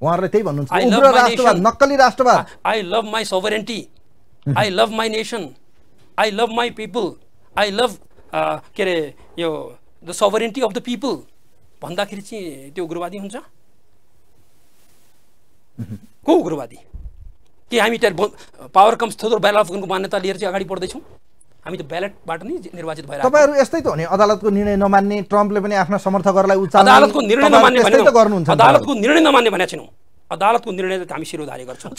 उहाँहरूले त्यही भन्नुहुन्छ उग्र राष्ट्रवाद नक्कली राष्ट्रवाद I love my sovereignty I love my nation I love my people I love के अरे यो the sovereignty of the people भन्दाखेरि चाहिँ त्यो उग्रवादी हुन्छ को उग्रवादी के हामी त्यहाँ पावर कम्स थोर ब्याल अफ मान्यता लिएर चाहिँ अगाडि बढ्दैछौँ हामी त ब्यालेटबाट नै निर्वाचित भएर तपाईँहरू यस्तै त हो नि अदालतको निर्णय नमान्ने ट्रम्पले पनि आफ्नो समर्थकहरूलाई अदालतको निर्णय नमान्ने त गर्नुहुन्छ अदालतको निर्णय नमान्ने भनेको छैनौँ अदालतको निर्णय त हामी सिरोधारी गर्छौँ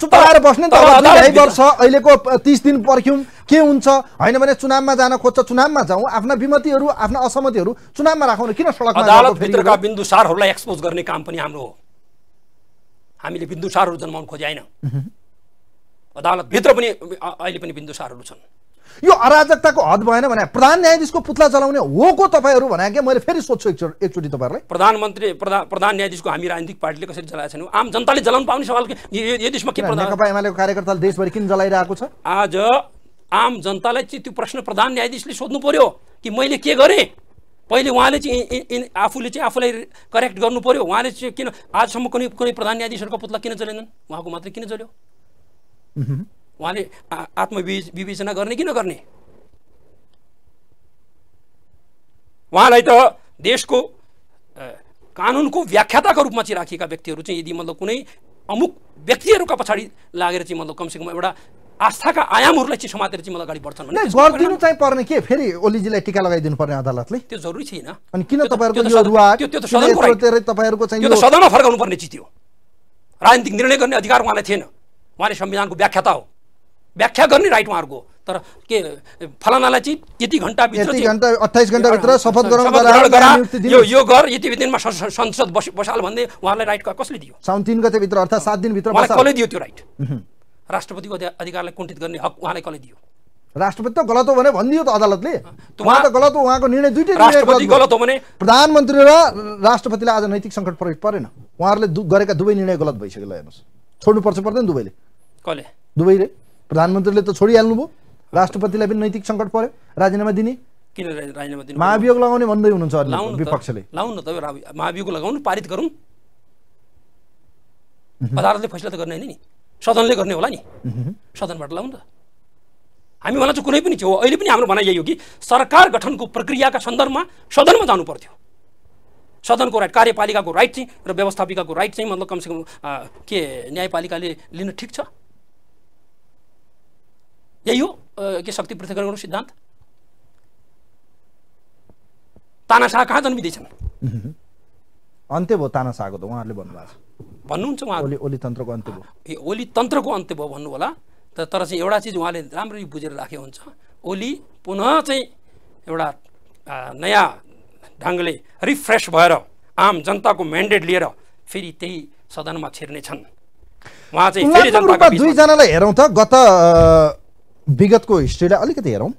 चुपाएर बस्ने त गर्छ अहिलेको तिस दिन पर्ख्यौँ के हुन्छ होइन भने चुनावमा जान खोज्छ चुनावमा जाउँ आफ्ना विमतिहरू आफ्ना असहमतिहरू चुनावमा राखौँ किन सडक अदालतभित्रका बिन्दुसारहरूलाई एक्सपोज गर्ने काम पनि हाम्रो हो हामीले बिन्दुसारहरू जन्माउनु खोजे होइन अदालतभित्र पनि अहिले पनि बिन्दुसारहरू छन् यो अराजकताको हद भएन भने प्रधान न्यायाधीशको पुतला चलाउने हो को तपाईँहरू भने क्या मैले फेरि सोध्छु एकचोटि एकचोटि तपाईँहरूलाई प्रधानमन्त्री प्रधान प्रधान न्यायाधीशको हामी राजनीतिक पार्टीले कसरी जलाएको छैनौँ आम जनताले जलाउनु पाउने सवाल के नेकपा एमालेको कार्यकर्ताले देशभरि किन जलाइरहेको छ आज आम जनतालाई चाहिँ त्यो प्रश्न प्रधान न्यायाधीशले सोध्नु पर्यो कि मैले के गरेँ पहिले उहाँले चाहिँ आफूले चाहिँ आफूलाई करेक्ट गर्नु पर्यो उहाँले चाहिँ किन आजसम्म कुनै कुनै प्रधान न्यायाधीशहरूको पुतला किन जलेनन् उहाँको मात्रै किन जल्यो उहाँले आत्मविवेचना गर्ने कि नगर्ने उहाँलाई त देशको कानुनको व्याख्याताको रूपमा चाहिँ राखिएका व्यक्तिहरू चाहिँ यदि मतलब कुनै अमुक व्यक्तिहरूका पछाडि लागेर चाहिँ मतलब कमसेकम एउटा आस्थाका आयामहरूलाई चाहिँ समातेर चाहिँ मलाई अगाडि बढ्छन् गरिदिनु चाहिँ पर्ने के फेरि ओलीजीलाई टिका लगाइदिनु पर्ने अदालतले त्यो जरुरी छैन अनि किन तपाईँहरूको चाहिँ सदनमा फर्काउनु पर्ने चिज थियो राजनीतिक निर्णय गर्ने अधिकार उहाँलाई थिएन उहाँले संविधानको व्याख्याता हो व्याख्या गर्ने राइट उहाँहरूको तर के फलानालाई चाहिँ यति घन्टाभित्र अठाइस घन्टाभित्र शपथ गराउन यो यो गर यति दिनमा संसद बस बसाल भन्दै उहाँलाई राइट कसले दियो साउन तिन गतेभित्र अर्थात् सात दिनभित्र कसले दियो त्यो राइट राष्ट्रपतिको अधिकारलाई कुण्ठित गर्ने हक उहाँलाई कसले दियो राष्ट्रपति त गलत हो भने भनिदियो त अदालतले उहाँ त गलत हो उहाँको निर्णय दुइटै राष्ट्रपति गलत हो भने प्रधानमन्त्री र राष्ट्रपतिलाई आज नैतिक सङ्कट परेन उहाँहरूले गरेका दुवै निर्णय गलत भइसक्यो ल हेर्नुहोस् छोड्नुपर्छ पर्दैन दुवैले कहिले दुवैले प्रधानमन्त्रीले त भयो राष्ट्रपतिलाई पनि नैतिक सङ्कट पर्यो राजीनामा दिने किन राजीनामा दिने महाभियोग लगाउने भन्दै हुनुहुन्छ विपक्षले लाउनु त महाभियोग लगाउनु पारित गरौँ अदालतले फैसला त गर्ने होइन नि सदनले गर्ने होला नि सदनबाट लाउनु त हामी भन्नु चाहिँ कुनै पनि थियो अहिले पनि हाम्रो भनाइ यही हो कि सरकार गठनको प्रक्रियाका सन्दर्भमा सदनमा जानु पर्थ्यो सदनको राइट कार्यपालिकाको राइट चाहिँ र व्यवस्थापिकाको राइट चाहिँ मतलब कमसेकम के न्यायपालिकाले लिन ठिक छ यही हो के शक्ति पृथककरणको सिद्धान्त तानासा कहाँ जन्मिँदैछन् अन्त्य भयो तानासाको त उहाँहरूले भन्नुभएको छ भन्नुहुन्छ उहाँले ओली तन्त्रको अन्त्य भयो ए ओली तन्त्रको अन्त्य भयो भन्नु होला तर तर चाहिँ एउटा चिज उहाँले राम्ररी बुझेर राखेको हुन्छ ओली पुनः चाहिँ एउटा नयाँ ढङ्गले रिफ्रेस भएर आम जनताको म्यान्डेट लिएर फेरि त्यही सदनमा छिर्नेछन् उहाँ चाहिँ दुईजनालाई हेरौँ त गत विगतको हिस्ट्रीलाई अलिकति हेरौँ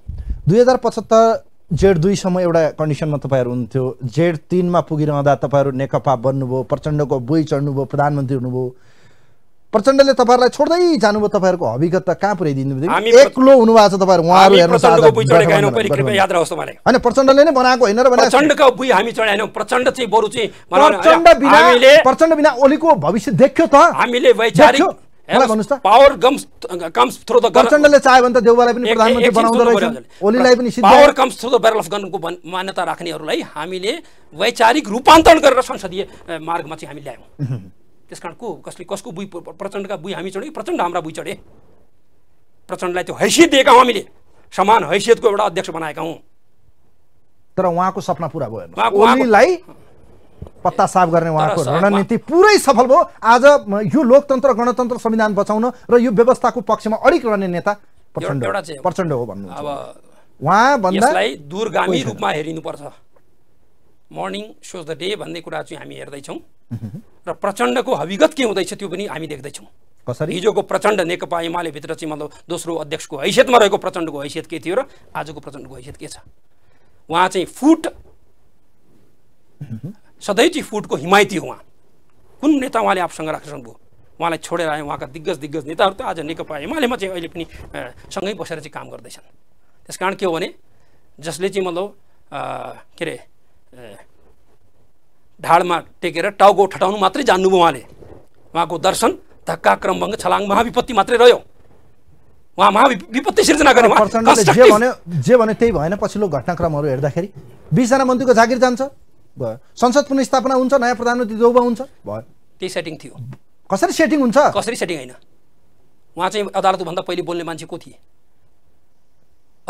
दुई हजार पचहत्तर जेड दुईसम्म एउटा कन्डिसनमा तपाईँहरू हुनुहुन्थ्यो जेड तिनमा पुगिरहँदा तपाईँहरू नेकपा बन्नुभयो प्रचण्डको बुई चढ्नुभयो प्रधानमन्त्री हुनुभयो प्रचण्डले तपाईँहरूलाई छोड्दै जानुभयो तपाईँहरूको हविगत त कहाँ पुऱ्याइदिनु एक्लो हुनुभएको छ तपाईँहरू उहाँहरू होइन प्रचण्डले नै बनाएको होइन र प्रचण्ड बिना ओलीको भविष्य देख्यो त हामीले वैचारिक power comes comes through the प्रचण्डले चाहे भने त देउवालाई पनि प्रधानमन्त्री बनाउँदो रहेछ ओलीलाई पनि power comes through the barrel of गनको मान्यता राख्नेहरूलाई हामीले वैचारिक रूपान्तरण गरेर संसदीय मार्गमा चाहिँ हामी ल्यायौँ त्यस कारण को कसले कसको बुई प्रचण्डका बुई हामी चढ्यो प्रचण्ड हाम्रा बुई चढे प्रचण्डलाई त्यो हैसियत दिएका हौँ हामीले समान हैसियतको एउटा अध्यक्ष बनाएका हौँ तर उहाँको सपना पुरा भयो ओलीलाई पत्ता साफ गर्ने उहाँको रणनीति पुरै सफल भयो आज यो लोकतन्त्र गणतन्त्र संविधान बचाउन र यो व्यवस्थाको पक्षमा अडिक रहने नेता प्रचण्ड प्रचण्ड हो भन्नु उहाँ भन्दा दूरगामी रूपमा हेरिनुपर्छ मर्निङ सोज द डे भन्ने कुरा चाहिँ हामी हेर्दैछौँ र प्रचण्डको हविगत के हुँदैछ त्यो पनि हामी देख्दैछौँ कसरी हिजोको प्रचण्ड नेकपा एमालेभित्र चाहिँ मतलब दोस्रो अध्यक्षको हैसियतमा रहेको प्रचण्डको हैसियत के थियो र आजको प्रचण्डको हैसियत के छ उहाँ चाहिँ फुट सधैँची फुटको हिमायती उहाँ कुन नेता उहाँले आफूसँग भयो उहाँलाई छोडेर आयो उहाँका दिग्गज दिग्गज नेताहरू त आज नेकपा एमालेमा चाहिँ अहिले पनि सँगै बसेर चाहिँ काम गर्दैछन् त्यस कारण के हो भने जसले चाहिँ मतलब के अरे ढाडमा टेकेर टाउको ठटाउनु मात्रै जान्नुभयो उहाँले उहाँको दर्शन धक्का क्रमभङ्ग छलाङ महाविपत्ति मात्रै रह्यो उहाँ महाविपत्ति सिर्जना गर्ने जे भन्यो जे भन्यो त्यही भएन पछिल्लो घटनाक्रमहरू हेर्दाखेरि बिसजना मन्त्रीको जागिर जान्छ भयो संसद पुनस्थापना हुन्छ नयाँ प्रधानमन्त्री जोबा हुन्छ भयो त्यही सेटिङ थियो कसरी सेटिङ हुन्छ कसरी सेटिङ होइन उहाँ चाहिँ अदालतभन्दा पहिले बोल्ने मान्छे को थिए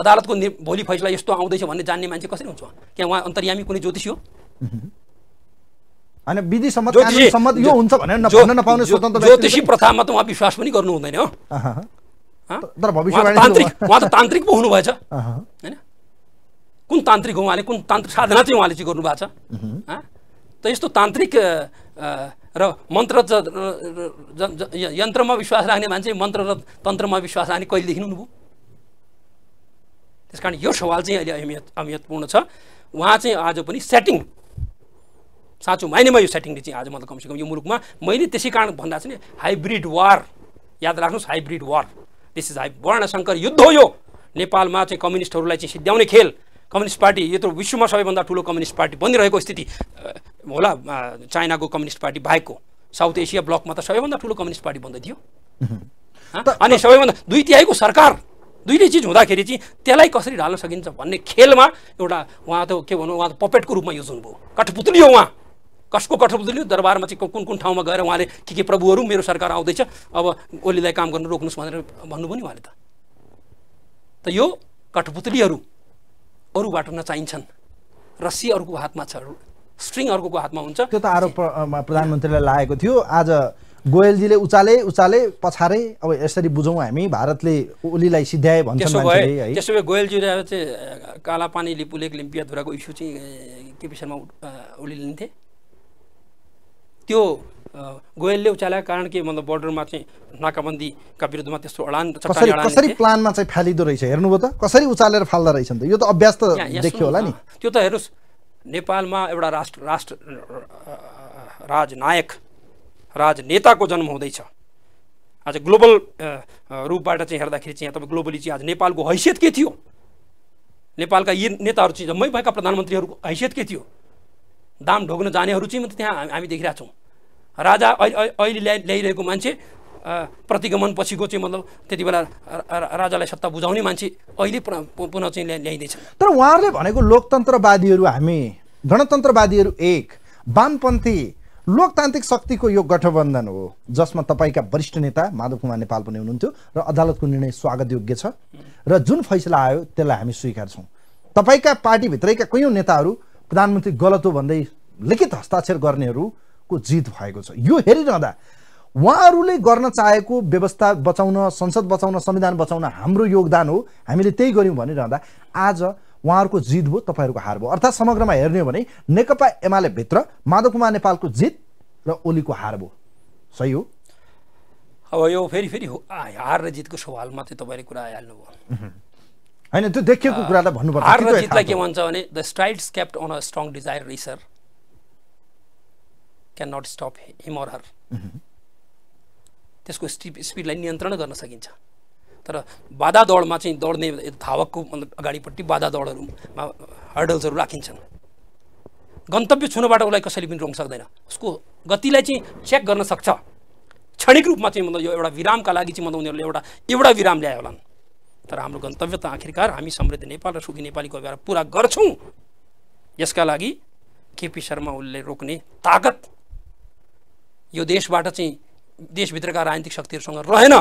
अदालतको भोलि फैसला यस्तो आउँदैछ भन्ने जान्ने मान्छे कसरी हुन्छ त्यहाँ उहाँ अन्तर्यामी कुनै ज्योतिषी हो होइन विधि सम्मत सम्मत यो हुन्छ भनेर नभन्न नपाउने स्वतन्त्र ज्योतिषी प्रथामा त उहाँ विश्वास पनि गर्नु हुँदैन हो तर भविष्य तान्त्रिक उहाँ त तान्त्रिक पो हुनुभएछ होइन कुन तान्त्रिक हो उहाँले कुन तान्त्रिक साधना चाहिँ उहाँले चाहिँ गर्नुभएको छ त यस्तो तान्त्रिक र मन्त्र यन्त्रमा विश्वास राख्ने मान्छे मन्त्र र तन्त्रमा विश्वास राख्ने कहिलेदेखि हुनुभयो त्यस कारण यो सवाल चाहिँ अहिले अहमियत अहमियतपूर्ण छ उहाँ चाहिँ आज पनि सेटिङ साँचो माइनेमा यो सेटिङले चाहिँ आज मतलब कमसेकम यो मुलुकमा मैले त्यसै कारण भन्दा चाहिँ हाइब्रिड वार याद राख्नुहोस् हाइब्रिड वार दिस इज हाइ वर्णशङ्कर युद्ध हो यो नेपालमा चाहिँ कम्युनिस्टहरूलाई चाहिँ सिद्ध्याउने खेल कम्युनिस्ट पार्टी यो विश्वमा सबैभन्दा ठुलो कम्युनिस्ट पार्टी बनिरहेको स्थिति होला चाइनाको कम्युनिस्ट पार्टी बाहेकको साउथ एसिया ब्लकमा त सबैभन्दा ठुलो कम्युनिस्ट पार्टी बन्दै थियो अनि सबैभन्दा दुई तिहाईको सरकार दुईटै चिज हुँदाखेरि चाहिँ त्यसलाई कसरी ढाल्न सकिन्छ भन्ने खेलमा एउटा उहाँ त के भन्नु उहाँ त पपेटको रूपमा युज हुनुभयो कठपुतली हो उहाँ कसको कठपुतली दरबारमा चाहिँ कुन कुन ठाउँमा गएर उहाँले के के प्रभुहरू मेरो सरकार आउँदैछ अब ओलीलाई काम गर्नु रोक्नुहोस् भनेर भन्नुभयो नि उहाँले त यो कठपुतलीहरू अरूबाट नचाहिन्छन् रस्सी अर्को हातमा छ स्ट्रिङ अर्को हातमा हुन्छ त्यो त आरोप प्रधानमन्त्रीलाई लागेको थियो आज गोयलजीले उचाले उचाले पछारे अब यसरी बुझौँ हामी भारतले ओलीलाई सिध्याए भन्छ त्यसो भए गोयलजी चाहिँ काला पानी लिपुलेक लिम्पियाधुराको इस्यु चाहिँ के विषयमा ओली लिन्थे त्यो गोयलले उचाल्यो कारण के मतलब बोर्डरमा चाहिँ नाकाबन्दीका विरुद्धमा त्यस्तो अडान कसरी कसरी प्लानमा चाहिँ फालिदो रहेछ हेर्नुभयो त कसरी उचालेर फाल्दो रहेछ त यो त अभ्यास त देखियो होला नि त्यो त हेर्नुहोस् नेपालमा एउटा राष्ट्र राष्ट्र राजनायक राजनेताको जन्म हुँदैछ आज ग्लोबल रूपबाट चाहिँ हेर्दाखेरि चाहिँ तपाईँ ग्लोबली चाहिँ आज नेपालको हैसियत के थियो नेपालका यी नेताहरू चाहिँ जम्मै भएका प्रधानमन्त्रीहरूको हैसियत के थियो दाम ढोग्न जानेहरू चाहिँ मात्रै त्यहाँ हामी देखिरहेको छौँ राजा अहिले ल्याइ ल्याइरहेको मान्छे प्रतिगमन पछिको चाहिँ मतलब त्यति बेला राजालाई सत्ता बुझाउने मान्छे अहिले पुनः चाहिँ ल्या ल्याइँदैछ तर उहाँहरूले भनेको लोकतन्त्रवादीहरू हामी गणतन्त्रवादीहरू एक वामपन्थी लोकतान्त्रिक शक्तिको यो गठबन्धन हो जसमा तपाईँका वरिष्ठ नेता माधव कुमार नेपाल पनि हुनुहुन्थ्यो र अदालतको निर्णय स्वागतयोग्य छ र जुन फैसला आयो त्यसलाई हामी स्वीकार स्वीकार्छौँ तपाईँका पार्टीभित्रैका कैयौँ नेताहरू प्रधानमन्त्री गलत हो भन्दै लिखित हस्ताक्षर गर्नेहरू को जित भएको छ यो हेरिरहँदा उहाँहरूले गर्न चाहेको व्यवस्था बचाउन संसद बचाउन संविधान बचाउन हाम्रो योगदान हो हामीले त्यही गऱ्यौँ भनिरहँदा आज उहाँहरूको जित भयो तपाईँहरूको हार भयो अर्थात् समग्रमा हेर्ने हो भने नेकपा एमाले भित्र माधव कुमार नेपालको जित र ओलीको हार भयो सही हो अब यो फेरि फेरि हार र जितको सवाल मात्रै तपाईँले कुरा आइहाल्नु भयो होइन त्यो देखिएको कुरालाई भन्नुपर्छ हार र जितलाई के भन्छ भने the straits kept on a strong desire riser can not stop him or her त्यसको स्पिड स्पिडलाई नियन्त्रण गर्न सकिन्छ तर बाधा दौडमा चाहिँ दौड्ने धावकको मतलब अगाडिपट्टि बाधा दौडहरूमा हर्डल्सहरू राखिन्छन् गन्तव्य छुनबाट उसलाई कसैले पनि रोक्न सक्दैन उसको गतिलाई चाहिँ चेक गर्न सक्छ क्षणिक रूपमा चाहिँ मतलब यो एउटा विरामका लागि चाहिँ मतलब उनीहरूले एउटा एउटा विराम ल्यायो होलान् तर हाम्रो गन्तव्य त आखिरकार हामी समृद्ध नेपाल र सुखी नेपालीको भएर पुरा गर्छौँ यसका लागि केपी शर्मा उसले रोक्ने ताकत यो देशबाट चाहिँ देशभित्रका राजनीतिक शक्तिहरूसँग रहेन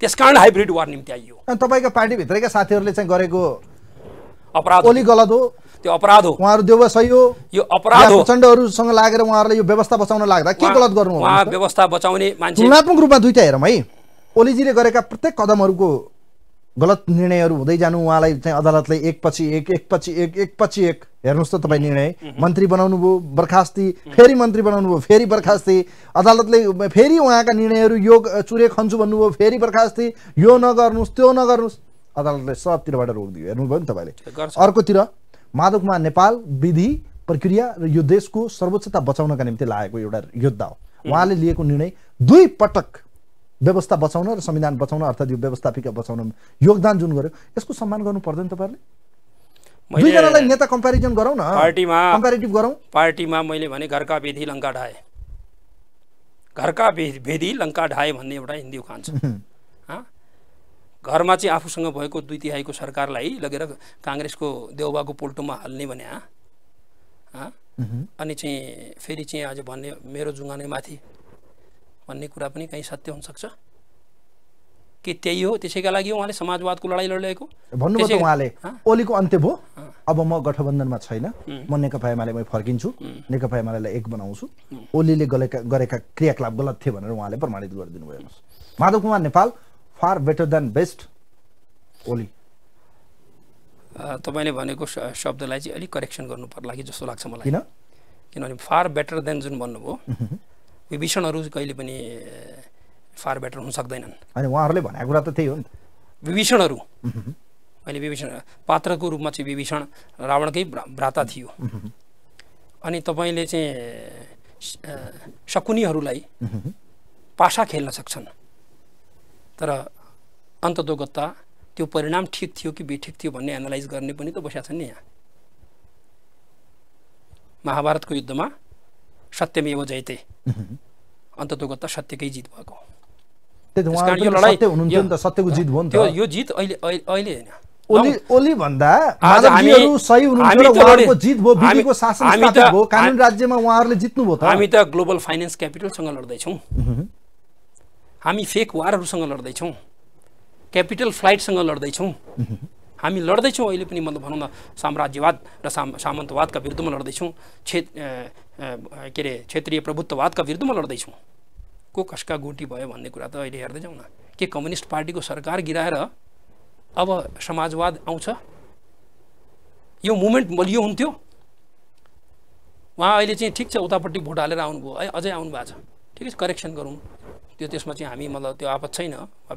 त्यस कारण हाइब्रिड वार अनि तपाईँको पार्टीभित्रैका साथीहरूले चाहिँ गरेको अपराध ओली गलत हो त्यो अपराध हो उहाँहरू देव सही हो यो अपराध हो प्रचण्डहरूसँग लागेर उहाँहरूलाई यो व्यवस्था बचाउन लाग्दा के गलत गर्नु व्यवस्था बचाउने मान्छे तुलनात्मक रूपमा दुइटा हेरौँ है ओलीजीले गरेका प्रत्येक कदमहरूको गलत निर्णयहरू हुँदै जानु उहाँलाई चाहिँ अदालतले एकपछि एक एकपछि एक एकपछि एक हेर्नुहोस् त तपाईँ mm-hmm. निर्णय mm-hmm. मन्त्री बनाउनु भयो बर्खास्ती mm-hmm. फेरि मन्त्री बनाउनु भयो फेरि बर्खास्ती अदालतले फेरि उहाँका निर्णयहरू यो चुरे खन्छु भन्नुभयो फेरि बर्खास्ती यो नगर्नुहोस् त्यो नगर्नुहोस् अदालतले सबतिरबाट रोकिदियो हेर्नुभयो नि तपाईँले अर्कोतिर माधव नेपाल विधि प्रक्रिया र यो देशको सर्वोच्चता बचाउनका निम्ति लागेको एउटा योद्धा हो उहाँले लिएको निर्णय दुई पटक व्यवस्था बचाउन र संविधान बचाउन अर्थात् यो व्यवस्थापिका बचाउन योगदान जुन गर्यो यसको सम्मान गर्नु पर्दैन तपाईँहरूले दुईजनालाई नेता कम्पेरिजन गरौँ न पार्टीमा कम्पेरिटिभ गरौँ पार्टीमा मैले भने घरका भेदी लङ्का ढाए घरका भेदी लङ्का ढाए भन्ने एउटा हिन्दी उखान छ घरमा चाहिँ आफूसँग भएको दुई तिहाईको सरकारलाई लगेर काङ्ग्रेसको देउबाको पोल्टोमा हाल्ने भने अनि चाहिँ फेरि चाहिँ आज भन्ने मेरो जुङ्गानै माथि भन्ने कुरा पनि कहीँ सत्य हुनसक्छ कि त्यही हो त्यसैका लागि उहाँले समाजवादको लडाइँ लडिरहेको भन्नुभयो उहाँले ओलीको अन्त्य भयो अब म गठबन्धनमा छैन म नेकपा एमाले म फर्किन्छु नेकपा एमालेलाई एक बनाउँछु ओलीले गरेका क्रियाकलाप गलत थिए भनेर उहाँले प्रमाणित गरिदिनु भयो Madhav Kumar Nepal far better than best Oli तपाईँले भनेको शब्दलाई चाहिँ अलिक करेक्सन गर्नु पर्ला कि जस्तो लाग्छ मलाई किन किनभने फार बेटर देन जुन भन्नुभयो विभीषणहरू कहिले पनि फार बेटर हुन सक्दैनन् अनि उहाँहरूले भनेको कुरा त त्यही हो नि विभीषणहरू मैले विभीषण पात्रको रूपमा चाहिँ विभीषण रावणकै भ्राता थियो अनि तपाईँले चाहिँ शकुनीहरूलाई पासा खेल्न सक्छन् तर अन्तदोगत्ता त्यो परिणाम ठिक थियो कि बेठिक थियो भन्ने एनालाइज गर्ने पनि त बसेका छन् नि यहाँ महाभारतको युद्धमा सत्यमेव जयते अन्तत्व गत सत्यकै जित भएको त्यो यो जित अहिले अहिले हामी त ग्लोबल फाइनेन्स क्यापिटलसँग लड्दैछौँ हामी फेक वारहरूसँग लड्दैछौँ क्यापिटल फ्लाइटसँग लड्दैछौँ हामी लड्दैछौँ अहिले पनि मतलब भनौँ न साम्राज्यवाद र साम सामन्तवादका विरुद्धमा लड्दैछौँ क्षे के अरे क्षेत्रीय प्रभुत्ववादका विरुद्धमा लड्दैछौँ को कसका गोटी भयो भन्ने कुरा त अहिले हेर्दै जाउँ न के कम्युनिस्ट पार्टीको सरकार गिराएर अब समाजवाद आउँछ यो मुभमेन्ट बलियो हुन्थ्यो उहाँ अहिले चाहिँ ठिक छ उतापट्टि भोट हालेर आउनुभयो है अझै आउनु भएको छ ठिकै छ करेक्सन गरौँ त्यो त्यसमा चाहिँ हामी मतलब त्यो आपत छैन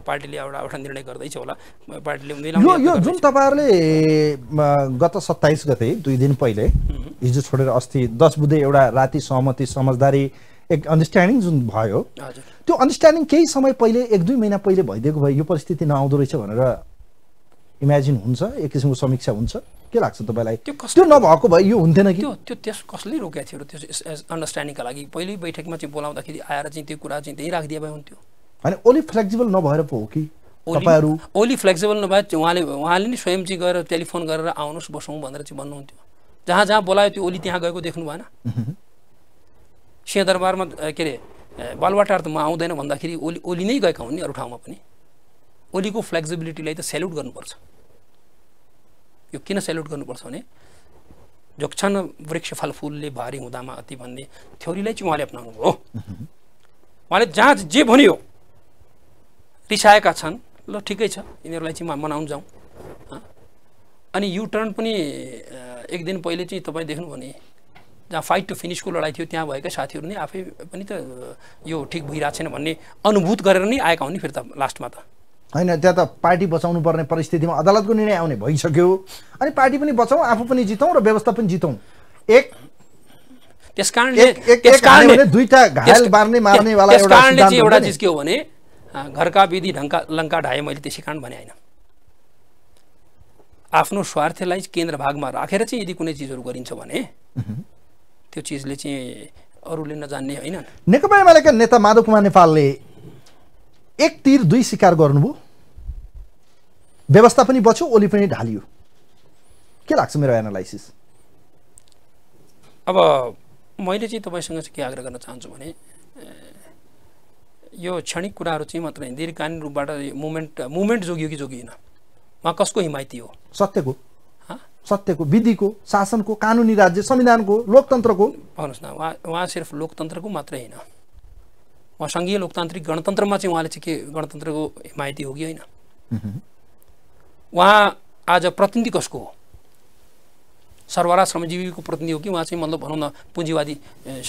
पार्टीले एउटा एउटा निर्णय गर्दैछ होला पार्टीले यो यो जुन तपाईँहरूले गत सत्ताइस गते दुई दिन पहिले हिजो छोडेर अस्ति दस बुधे एउटा राति सहमति समझदारी एक अन्डरस्ट्यान्डिङ जुन भयो त्यो अन्डरस्ट्यान्डिङ केही समय पहिले एक दुई महिना पहिले भइदिएको भए यो परिस्थिति नआउँदो रहेछ भनेर इमेजिन हुन्छ एक किसिमको समीक्षा हुन्छ के लाग्छ तपाईँलाई त्यो नभएको भए यो हुन्थेन कि त्यो त्यस कसले रोकेको थियो र त्यो अन्डरस्ट्यान्डिङका लागि पहिल्यै बैठकमा चाहिँ बोलाउँदाखेरि आएर चाहिँ त्यो कुरा चाहिँ त्यहीँ राखिदिए भए हुन्थ्यो होइन ओली फ्लेक्सिबल नभएर पो हो कि तपाईँहरू ओली फ्लेक्सिबल नभए उहाँले उहाँले नि स्वयं चाहिँ गएर टेलिफोन गरेर आउनुहोस् बसौँ भनेर चाहिँ भन्नुहुन्थ्यो जहाँ जहाँ बोलायो त्यो ओली त्यहाँ गएको देख्नु भएन सिंहदरबारमा के अरे बालुवाटार त म आउँदैन भन्दाखेरि ओली ओली नै गएका हुन् नि अरू ठाउँमा पनि ओलीको फ्लेक्सिबिलिटीलाई त सेल्युट गर्नुपर्छ यो किन सेल्युट गर्नुपर्छ भने जोक्छन् वृक्ष फलफुलले भारी हुँदामा अति भन्ने थ्योरीलाई चाहिँ उहाँले अप्नाउनु हो उहाँले जहाँ जे भन्यो रिसाएका छन् ल ठिकै छ यिनीहरूलाई चाहिँ मनाउनु जाउँ अनि यु टर्न पनि एक दिन पहिले चाहिँ तपाईँ देख्नु भने जहाँ फाइट टु फिनिसको लडाइँ थियो त्यहाँ भएका साथीहरू नै आफै पनि त यो ठिक भइरहेको छैन भन्ने अनुभूत गरेर नै आएका हुन् नि फेरि त लास्टमा त होइन त्यहाँ त पार्टी बचाउनु पर्ने परिस्थितिमा अदालतको निर्णय आउने भइसक्यो अनि पार्टी पनि बचाउँ आफू पनि जितौँ र व्यवस्था पनि जितौँ एक एउटा चिज के भने घरका विधि ढङ्का लङ्का ढाए मैले त्यसै कारण भने होइन आफ्नो स्वार्थलाई केन्द्र भागमा राखेर चाहिँ यदि कुनै चिजहरू गरिन्छ भने त्यो चिजले चाहिँ अरूले नजान्ने होइन नेकपा एमालेका नेता माधव कुमार नेपालले एक तिर दुई सिकार गर्नुभयो व्यवस्था पनि बच्यो ओली पनि ढालियो के लाग्छ मेरो एनालाइसिस अब मैले चाहिँ तपाईँसँग चाहिँ के आग्रह गर्न चाहन्छु भने यो क्षणिक कुराहरू चाहिँ मात्रै दीर्घकालीन रूपबाट मुभमेन्ट मुभमेन्ट जोगियो कि जोगिएन उहाँ कसको हिमायती हो सत्यको सत्यको विधिको शासनको कानुनी राज्य संविधानको लोकतन्त्रको भन्नुहोस् न उहाँ उहाँ सिर्फ लोकतन्त्रको मात्रै होइन उहाँ सङ्घीय लोकतान्त्रिक गणतन्त्रमा चाहिँ उहाँले चाहिँ के गणतन्त्रको हिमायती हो कि होइन उहाँ आज प्रतिनिधि कसको हो सर्वरा श्रमजीवीको प्रतिनिधि हो कि उहाँ चाहिँ मतलब भनौँ न पुँजीवादी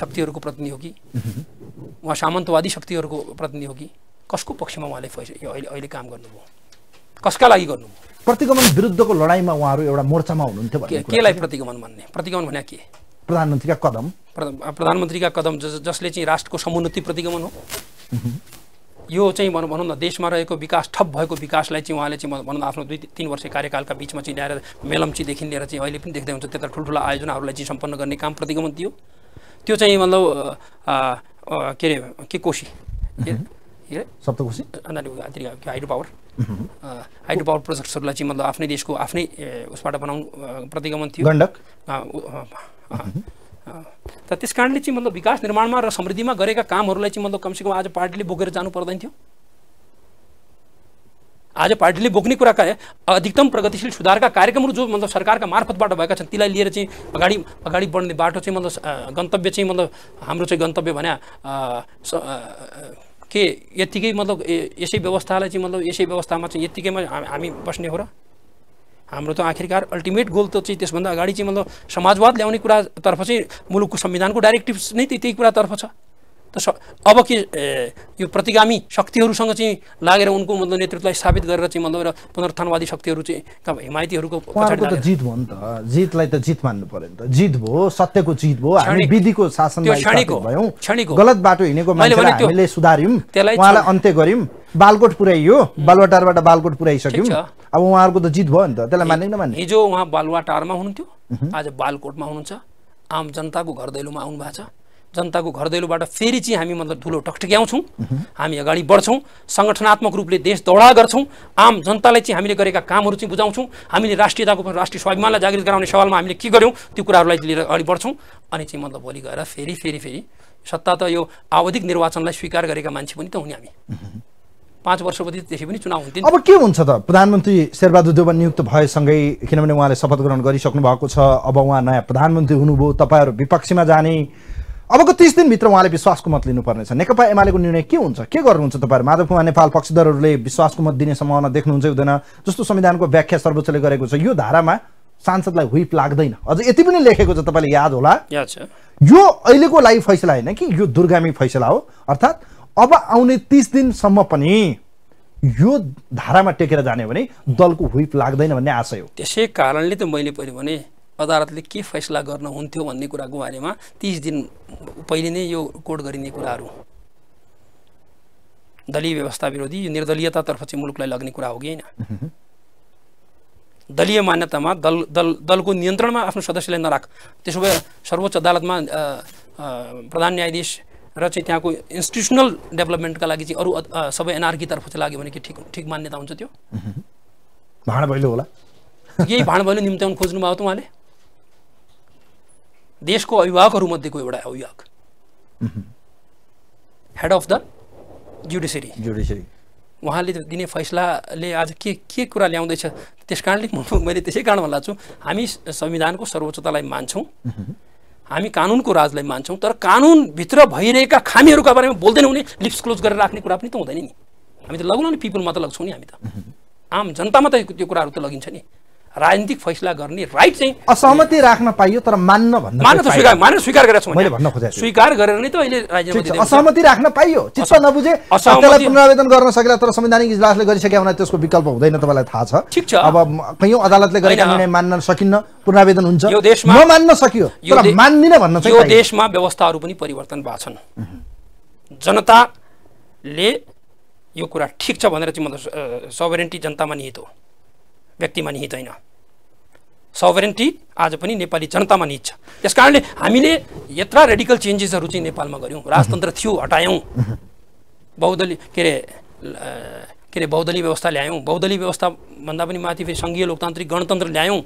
शक्तिहरूको प्रतिनिधि हो कि उहाँ सामन्तवादी शक्तिहरूको प्रतिनिधि हो कि कसको पक्षमा उहाँले अहिले अहिले काम गर्नुभयो कसका लागि गर्नुभयो प्रतिगमन विरुद्धको लडाइँमा उहाँहरू एउटा मोर्चामा हुनुहुन्थ्यो केलाई प्रतिगमन भन्ने प्रतिगमन भने के प्रधानमन्त्रीका कदम प्रधानमन्त्रीका कदम जसले चाहिँ राष्ट्रको समुन्नति प्रतिगमन हो यो चाहिँ भनौँ भनौँ न देशमा रहेको विकास ठप भएको विकासलाई चाहिँ उहाँले चाहिँ भनौँ न आफ्नो दुई तिन वर्ष कार्यकालका बिचमा चाहिँ ल्याएर मेलम्चीदेखि लिएर चाहिँ अहिले पनि देख्दै हुन्छ त्यता ठुल्ठुला आयोजनाहरूलाई चाहिँ सम्पन्न गर्ने काम प्रतिगमन थियो त्यो चाहिँ मतलब के अरे के Kosi Saptakoshi hydro power hydro power प्रोजेक्ट्सहरूलाई चाहिँ मतलब आफ्नै देशको आफ्नै उसबाट बनाउनु प्रतिगमन थियो गण्डक त त्यस कारणले चाहिँ मतलब विकास निर्माणमा र समृद्धिमा गरेका कामहरूलाई चाहिँ मतलब कमसेकम आज पार्टीले बोकेर जानु पर्दैन थियो आज पार्टीले बोक्ने कुराका अधिकतम प्रगतिशील सुधारका कार्यक्रमहरू जो मतलब सरकारका मार्फतबाट भएका छन् त्यसलाई लिएर चाहिँ अगाडि अगाडि बढ्ने बाटो चाहिँ मतलब गन्तव्य चाहिँ मतलब हाम्रो चाहिँ गन्तव्य भने के यत्तिकै मतलब यसै व्यवस्थालाई चाहिँ मतलब यसै व्यवस्थामा चाहिँ यत्तिकैमा हामी बस्ने हो र हाम्रो त आखिरकार अल्टिमेट गोल त चाहिँ त्यसभन्दा अगाडि चाहिँ मतलब समाजवाद ल्याउने कुरातर्फ चाहिँ मुलुकको संविधानको डाइरेक्टिभ नै त्यही कुरातर्फ छ त अब के यो प्रतिगामी शक्तिहरूसँग चाहिँ लागेर उनको मतलब नेतृत्वलाई स्थापित गरेर चाहिँ मतलब पुनरुत्थानवादी शक्तिहरू चाहिँ हिमायतीहरूको जित भयो नि त जितलाई त जित मान्नु पऱ्यो नि त जित भयो सत्यको जित भयो हामी विधिको शासन गलत बाटो हिँडेको त्यसलाई अन्त्य गऱ्यौँ बालकोट पुर्याइयो बालुवाटारबाट बालकोट पुर्याइसक्यौँ अब उहाँहरूको त जित भयो नि त त्यसलाई मान्ने नमान्ने हिजो उहाँ बालुवाटारमा हुनुहुन्थ्यो आज बालकोटमा हुनुहुन्छ आम जनताको घर दैलोमा आउनु भएको छ जनताको घर दैलोबाट फेरि चाहिँ हामी मतलब धुलो टकटक्याउँछौँ हामी अगाडि बढ्छौँ सङ्गठनात्मक रूपले देश दौडा गर्छौँ आम जनतालाई चाहिँ हामीले गरेका कामहरू चाहिँ बुझाउँछौँ हामीले राष्ट्रियताको राष्ट्रिय स्वाभिमानलाई जागृत गराउने सवालमा हामीले के गर्यौँ त्यो कुराहरूलाई लिएर अगाडि बढ्छौँ अनि चाहिँ मतलब भोलि गएर फेरि फेरि फेरि सत्ता त यो आवधिक निर्वाचनलाई स्वीकार गरेका मान्छे पनि त हुने हामी पाँच वर्षपछि त्यसै पनि चुनाव हुन्थ्यो अब के हुन्छ त प्रधानमन्त्री शेरबहादुर देवान नियुक्त भएसँगै किनभने उहाँले शपथ ग्रहण गरिसक्नु भएको छ अब उहाँ नयाँ प्रधानमन्त्री हुनुभयो तपाईँहरू विपक्षीमा जाने अबको तिस दिनभित्र उहाँले विश्वासको मत लिनुपर्नेछ नेकपा एमालेको निर्णय के हुन्छ के गर्नुहुन्छ तपाईँहरू माधव कुमार नेपाल पक्षधरहरूले विश्वासको मत दिने सम्भावना देख्नुहुन्छ हुँदैन जस्तो संविधानको व्याख्या सर्वोच्चले गरेको छ यो धारामा सांसदलाई हुइप लाग्दैन अझ यति पनि लेखेको छ तपाईँले याद होला यो अहिलेको लागि फैसला होइन कि यो दुर्गामी फैसला हो अर्थात् अब आउने तिस दिनसम्म पनि यो धारामा टेकेर जाने भने दलको हुइप लाग्दैन भन्ने आशय हो त्यसै कारणले त मैले पहिले भने अदालतले के फैसला गर्न हुन्थ्यो भन्ने कुराको बारेमा तिस दिन पहिले नै यो कोड गरिने कुराहरू दलीय व्यवस्था विरोधी यो निर्दलीयतातर्फ चाहिँ मुलुकलाई लग्ने कुरा हो कि होइन दलीय मान्यतामा दल दल दलको नियन्त्रणमा आफ्नो सदस्यलाई नराख त्यसो भए सर्वोच्च अदालतमा प्रधान न्यायाधीश र चाहिँ त्यहाँको इन्स्टिट्युसनल डेभलपमेन्टका लागि चाहिँ अरू सबै एनआरकीतर्फ चाहिँ लाग्यो भने कि ठिक ठिक मान्यता हुन्छ त्यो भैलो होला यही भाँडभैलो निम्त्याउनु भएको त उहाँले देशको अभिभावकहरूमध्येको एउटा अभिभावक head of the judiciary judiciary उहाँले दिने फैसलाले आज के के कुरा ल्याउँदैछ त्यस कारणले मैले त्यसै कारण भन्ला छु हामी संविधानको सर्वोच्चतालाई मान्छौँ हामी कानुनको राजलाई मान्छौँ तर कानुनभित्र भइरहेका खामीहरूका बारेमा बोल्दैनौँ भने लिप्स क्लोज गरेर राख्ने कुरा पनि त हुँदैन नि हामी त लग्नु नि पिपुलमा त लग्छौँ नि हामी त आम जनतामा त त्यो कुराहरू त लगिन्छ नि राजनीतिक फैसला गर्ने राइट चाहिँ असहमति राख्न पाइयो तर मान्न भन्नु मान्न त स्वीकार मान्न स्वीकार गरेको मैले भन्न खोजेको स्वीकार गरेर नै त अहिले असहमति राख्न पाइयो चित्त नबुझे त्यसलाई पुनरावेदन गर्न सकेला तर संवैधानिक इजलासले गरिसके हुना त्यसको विकल्प हुँदैन तपाईँलाई थाहा छ ठिक छ अब कयौँ अदालतले गरेका निर्णय मान्न सकिन्न पुनरावेदन हुन्छ यो देशमा मान्न सकियो तर मान्दिनँ भन्न चाहिँ यो देशमा व्यवस्थाहरू पनि परिवर्तन भएको छन् जनताले यो कुरा ठिक छ भनेर चाहिँ मतलब सबरेन्टी जनतामा निहित हो व्यक्तिमा निहित होइन सभरेन्टी आज पनि नेपाली जनतामा निहित छ त्यस कारणले हामीले यत्र रेडिकल चेन्जेसहरू चाहिँ नेपालमा गऱ्यौँ राजतन्त्र थियो हटायौँ बहुदलीय के अरे के अरे बहुदलीय व्यवस्था ल्यायौँ बहुदलीय व्यवस्थाभन्दा पनि माथि फेरि सङ्घीय लोकतान्त्रिक गणतन्त्र ल्यायौँ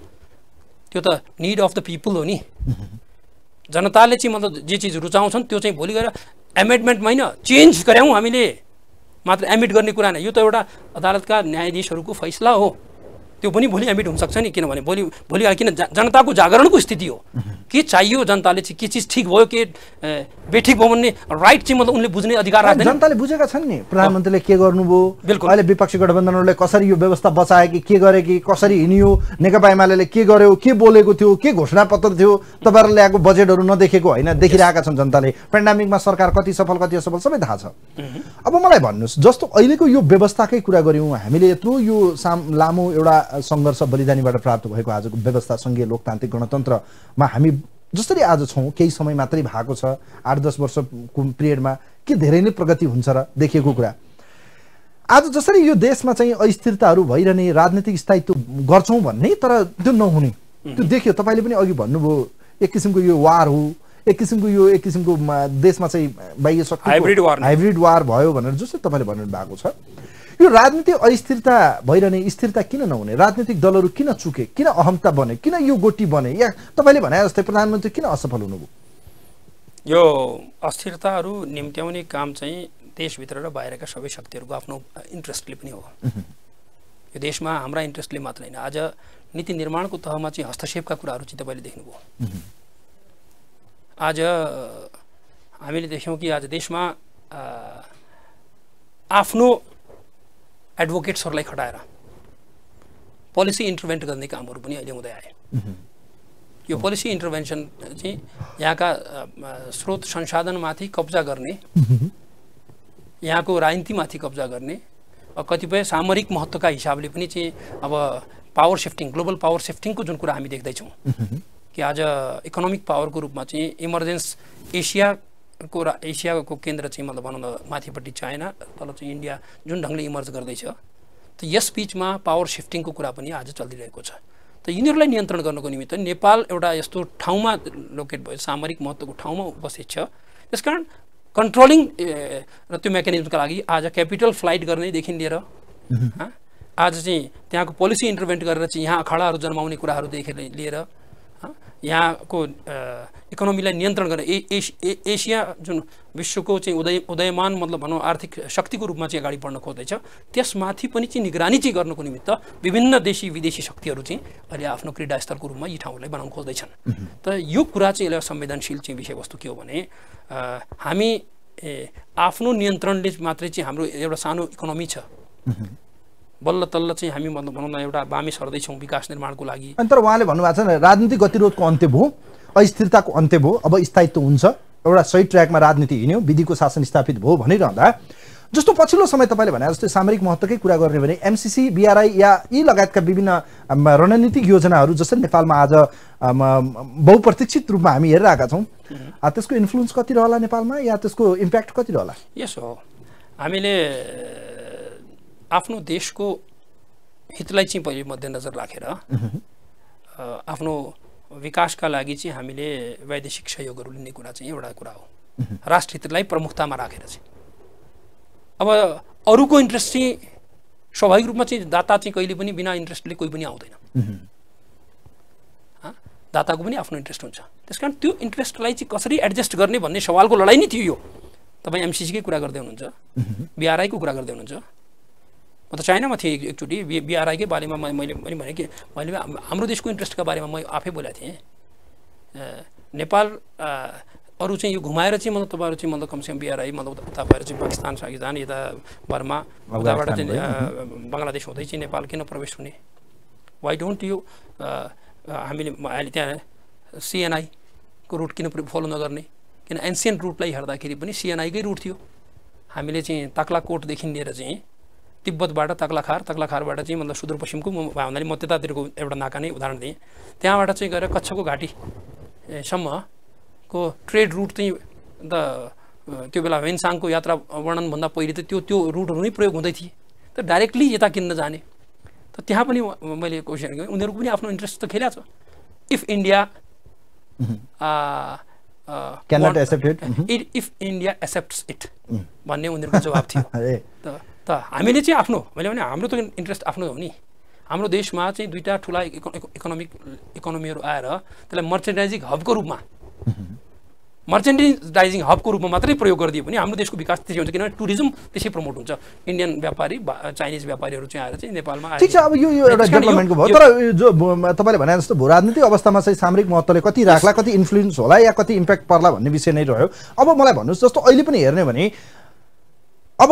त्यो त निड अफ द पिपुल हो नि जनताले चाहिँ मतलब जे चिज रुचाउँछन् त्यो चाहिँ भोलि गएर एमेन्डमेन्टमा होइन चेन्ज गऱ्यौँ हामीले मात्र एमिट गर्ने कुरा नै यो त एउटा अदालतका न्यायाधीशहरूको फैसला हो त्यो पनि भोलि एमिट हुनसक्छ नि किनभने भोलि भोलि किन जनताको जागरणको स्थिति हो के चाहियो जनताले चाहिँ के चिज ठिक भयो के बेठिक भयो भन्ने राइट चाहिँ मतलब उनले बुझ्ने अधिकार राख्दैन जनताले बुझेका छन् नि प्रधानमन्त्रीले के गर्नुभयो बिल्कुल अहिले विपक्षी गठबन्धनहरूले कसरी यो व्यवस्था बचाए कि के गरे कि कसरी हिँडियो नेकपा एमाले के गर्यो के बोलेको थियो के घोषणापत्र थियो तपाईँहरूले ल्याएको बजेटहरू नदेखेको होइन देखिरहेका छन् जनताले पेन्डामिकमा सरकार कति सफल कति असफल सबै थाहा छ अब मलाई भन्नुहोस् जस्तो अहिलेको यो व्यवस्थाकै कुरा गऱ्यौँ हामीले यत्रो यो साम लामो एउटा सङ्घर्ष बलिदानीबाट प्राप्त भएको आजको व्यवस्था सङ्घीय लोकतान्त्रिक गणतन्त्रमा हामी जसरी आज छौँ केही समय मात्रै भएको छ आठ दस वर्षको पिरियडमा के धेरै नै प्रगति हुन्छ र देखिएको कुरा आज जसरी यो देशमा चाहिँ अस्थिरताहरू भइरहने राजनीतिक स्थायित्व गर्छौँ भन्ने तर त्यो नहुने त्यो देख्यो तपाईँले पनि अघि भन्नुभयो एक किसिमको यो वार हो एक किसिमको यो एक किसिमको देशमा चाहिँ बाह्य हाइब्रिड वार भयो भनेर जस्तो तपाईँले भन्नु भएको छ यो राजनीतिक अस्थिरता भइरहने स्थिरता किन नहुने राजनीतिक दलहरू किन चुके किन अहमता बने किन यो गोटी बने या तपाईँले भने जस्तै प्रधानमन्त्री किन असफल हुनुभयो यो अस्थिरताहरू निम्त्याउने काम चाहिँ देशभित्र र बाहिरका सबै शक्तिहरूको आफ्नो इन्ट्रेस्टले पनि हो यो देशमा हाम्रा इन्ट्रेस्टले मात्र होइन आज नीति निर्माणको तहमा चाहिँ हस्तक्षेपका कुराहरू चाहिँ तपाईँले देख्नुभयो आज हामीले देख्यौँ कि आज देशमा आफ्नो एडभोकेट्सहरूलाई खटाएर पोलिसी इन्टरभेन्ट गर्ने कामहरू पनि अहिले हुँदै आए यो पोलिसी इन्टरभेन्सन चाहिँ यहाँका स्रोत संसाधनमाथि कब्जा गर्ने यहाँको राजनीतिमाथि कब्जा गर्ने कतिपय सामरिक महत्त्वका हिसाबले पनि चाहिँ अब पावर सिफ्टिङ ग्लोबल पावर सिफ्टिङको जुन कुरा हामी देख्दैछौँ कि आज इकोनोमिक पावरको रूपमा चाहिँ इमर्जेन्स एसिया को र एसियाको केन्द्र चाहिँ मतलब भनौँ न माथिपट्टि चाइना तल चाहिँ इन्डिया जुन ढङ्गले इमर्ज गर्दैछ त यस बिचमा पावर सिफ्टिङको कुरा पनि आज चलिरहेको छ त यिनीहरूलाई नियन्त्रण गर्नको निमित्त नेपाल एउटा यस्तो ठाउँमा लोकेट भयो सामरिक महत्त्वको ठाउँमा उपस्थित छ त्यस कारण कन्ट्रोलिङ र त्यो मेकानिजमका लागि आज क्यापिटल फ्लाइट गर्नेदेखि लिएर आज चाहिँ त्यहाँको पोलिसी इन्टरभेन्ट गरेर चाहिँ यहाँ अखाडाहरू जन्माउने कुराहरूदेखि लिएर यहाँको इकोनोमीलाई नियन्त्रण गर्ने ए एसिया जुन विश्वको चाहिँ उदय उदयमान मतलब भनौँ आर्थिक शक्तिको रूपमा चाहिँ अगाडि बढ्न खोज्दैछ त्यसमाथि पनि चाहिँ निगरानी चाहिँ गर्नको निमित्त विभिन्न देशी विदेशी शक्तिहरू चाहिँ अहिले आफ्नो क्रीडास्थलको रूपमा यी ठाउँहरूलाई बनाउन खोज्दैछन् तर यो कुरा चाहिँ यसलाई संवेदनशील चाहिँ विषयवस्तु के हो भने हामी आफ्नो नियन्त्रणले मात्रै चाहिँ हाम्रो एउटा सानो इकोनोमी छ बल्ल तल्ल चाहिँ हामी भन्नु भनौँ न एउटा बामी सर्दैछौँ विकास निर्माणको लागि अनि तर उहाँले भन्नुभएको छ राजनीतिक गतिरोधको अन्त्य भयो अस्थिरताको अन्त्य भयो अब स्थायित्व हुन्छ एउटा सही ट्र्याकमा राजनीति हिँड्यो विधिको शासन स्थापित भयो भनिरहँदा जस्तो पछिल्लो समय तपाईँले भने जस्तै सामरिक महत्त्वकै कुरा गर्ने भने एमसिसी बिआरआई या यी लगायतका विभिन्न रणनीतिक योजनाहरू जसरी नेपालमा आज बहुप्रतीक्षित रूपमा हामी हेरिरहेका छौँ त्यसको इन्फ्लुएन्स कति रहला नेपालमा या त्यसको इम्प्याक्ट कति रहला यसो हामीले आफ्नो देशको हितलाई चाहिँ पहिले मध्यनजर राखेर आफ्नो विकासका लागि चाहिँ हामीले वैदेशिक सहयोगहरू लिने कुरा चाहिँ एउटा कुरा हो राष्ट्र हितलाई प्रमुखतामा राखेर चाहिँ अब अरूको इन्ट्रेस्ट चाहिँ स्वाभाविक रूपमा चाहिँ दाता चाहिँ कहिले पनि बिना इन्ट्रेस्टले कोही पनि आउँदैन दाताको पनि आफ्नो इन्ट्रेस्ट हुन्छ त्यस कारण त्यो इन्ट्रेस्टलाई चाहिँ कसरी एडजस्ट गर्ने भन्ने सवालको लडाइँ नै थियो यो तपाईँ एमसिसीकै कुरा गर्दै हुनुहुन्छ बिआरआईको कुरा गर्दै हुनुहुन्छ म त चाइनामा थिएँ एकचोटि बिआरआईकै बारेमा मैले पनि भने कि मैले हाम्रो देशको इन्ट्रेस्टको बारेमा म आफै बोलेको थिएँ नेपाल अरू चाहिँ यो घुमाएर चाहिँ मतलब तपाईँहरू चाहिँ मतलब कमसेकम बिआरआई मतलब तपाईँहरू चाहिँ पाकिस्तान पाकिस्तान यता बर्मा उताबाट चाहिँ बङ्गलादेश हुँदै चाहिँ नेपाल किन प्रवेश हुने वाइ डोन्ट यु हामीले अहिले त्यहाँ सिएनआईको रुट किन फलो नगर्ने किन एन्सियन्ट रुटलाई हेर्दाखेरि पनि सिएनआईकै रुट थियो हामीले चाहिँ ताक्ला कोटदेखि लिएर चाहिँ तिब्बतबाट तक्लाखार तक्लाखारबाट चाहिँ मतलब सुदूरपश्चिमको म भन्नाले म त्यतातिरको एउटा नाका नै उदाहरण दिएँ त्यहाँबाट चाहिँ गएर कच्छको घाटीसम्मको ट्रेड रुट चाहिँ त त्यो बेला वेनसाङको यात्रा वर्णनभन्दा पहिले त त्यो त्यो रुटहरू नै प्रयोग हुँदै थिए त डाइरेक्टली यता किन्न जाने त त्यहाँ पनि मैले क्वेसन गरेँ उनीहरूको पनि आफ्नो इन्ट्रेस्ट त खेलिरहेको छ if India if India accepts it भन्ने उनीहरूको जवाब थियो त हामीले चाहिँ आफ्नो मैले भने हाम्रो त इन्ट्रेस्ट आफ्नो हो नि हाम्रो देशमा चाहिँ दुईवटा ठुला इकोनोमिक इकोनोमीहरू आएर त्यसलाई मर्चेन्डाइजिङ हबको रूपमा मर्चेन्डाइजिङ हबको रूपमा मात्रै प्रयोग गरिदियो भने हाम्रो देशको विकास त्यसै हुन्छ किनभने टुरिज्म त्यसै प्रमोट हुन्छ इन्डियन व्यापारी चाइनिज व्यापारीहरू चाहिँ आएर चाहिँ नेपालमा ठिक छ अब यो एउटा डेभलपमेन्टको भयो तर जो तपाईँले भने जस्तो भू राजनीतिक अवस्थामा चाहिँ सामरिक महत्त्वले कति राख्ला कति इन्फ्लुएन्स होला या कति इम्प्याक्ट पर्ला भन्ने विषय नै रह्यो अब मलाई भन्नुहोस् जस्तो अहिले पनि हेर्ने भने अब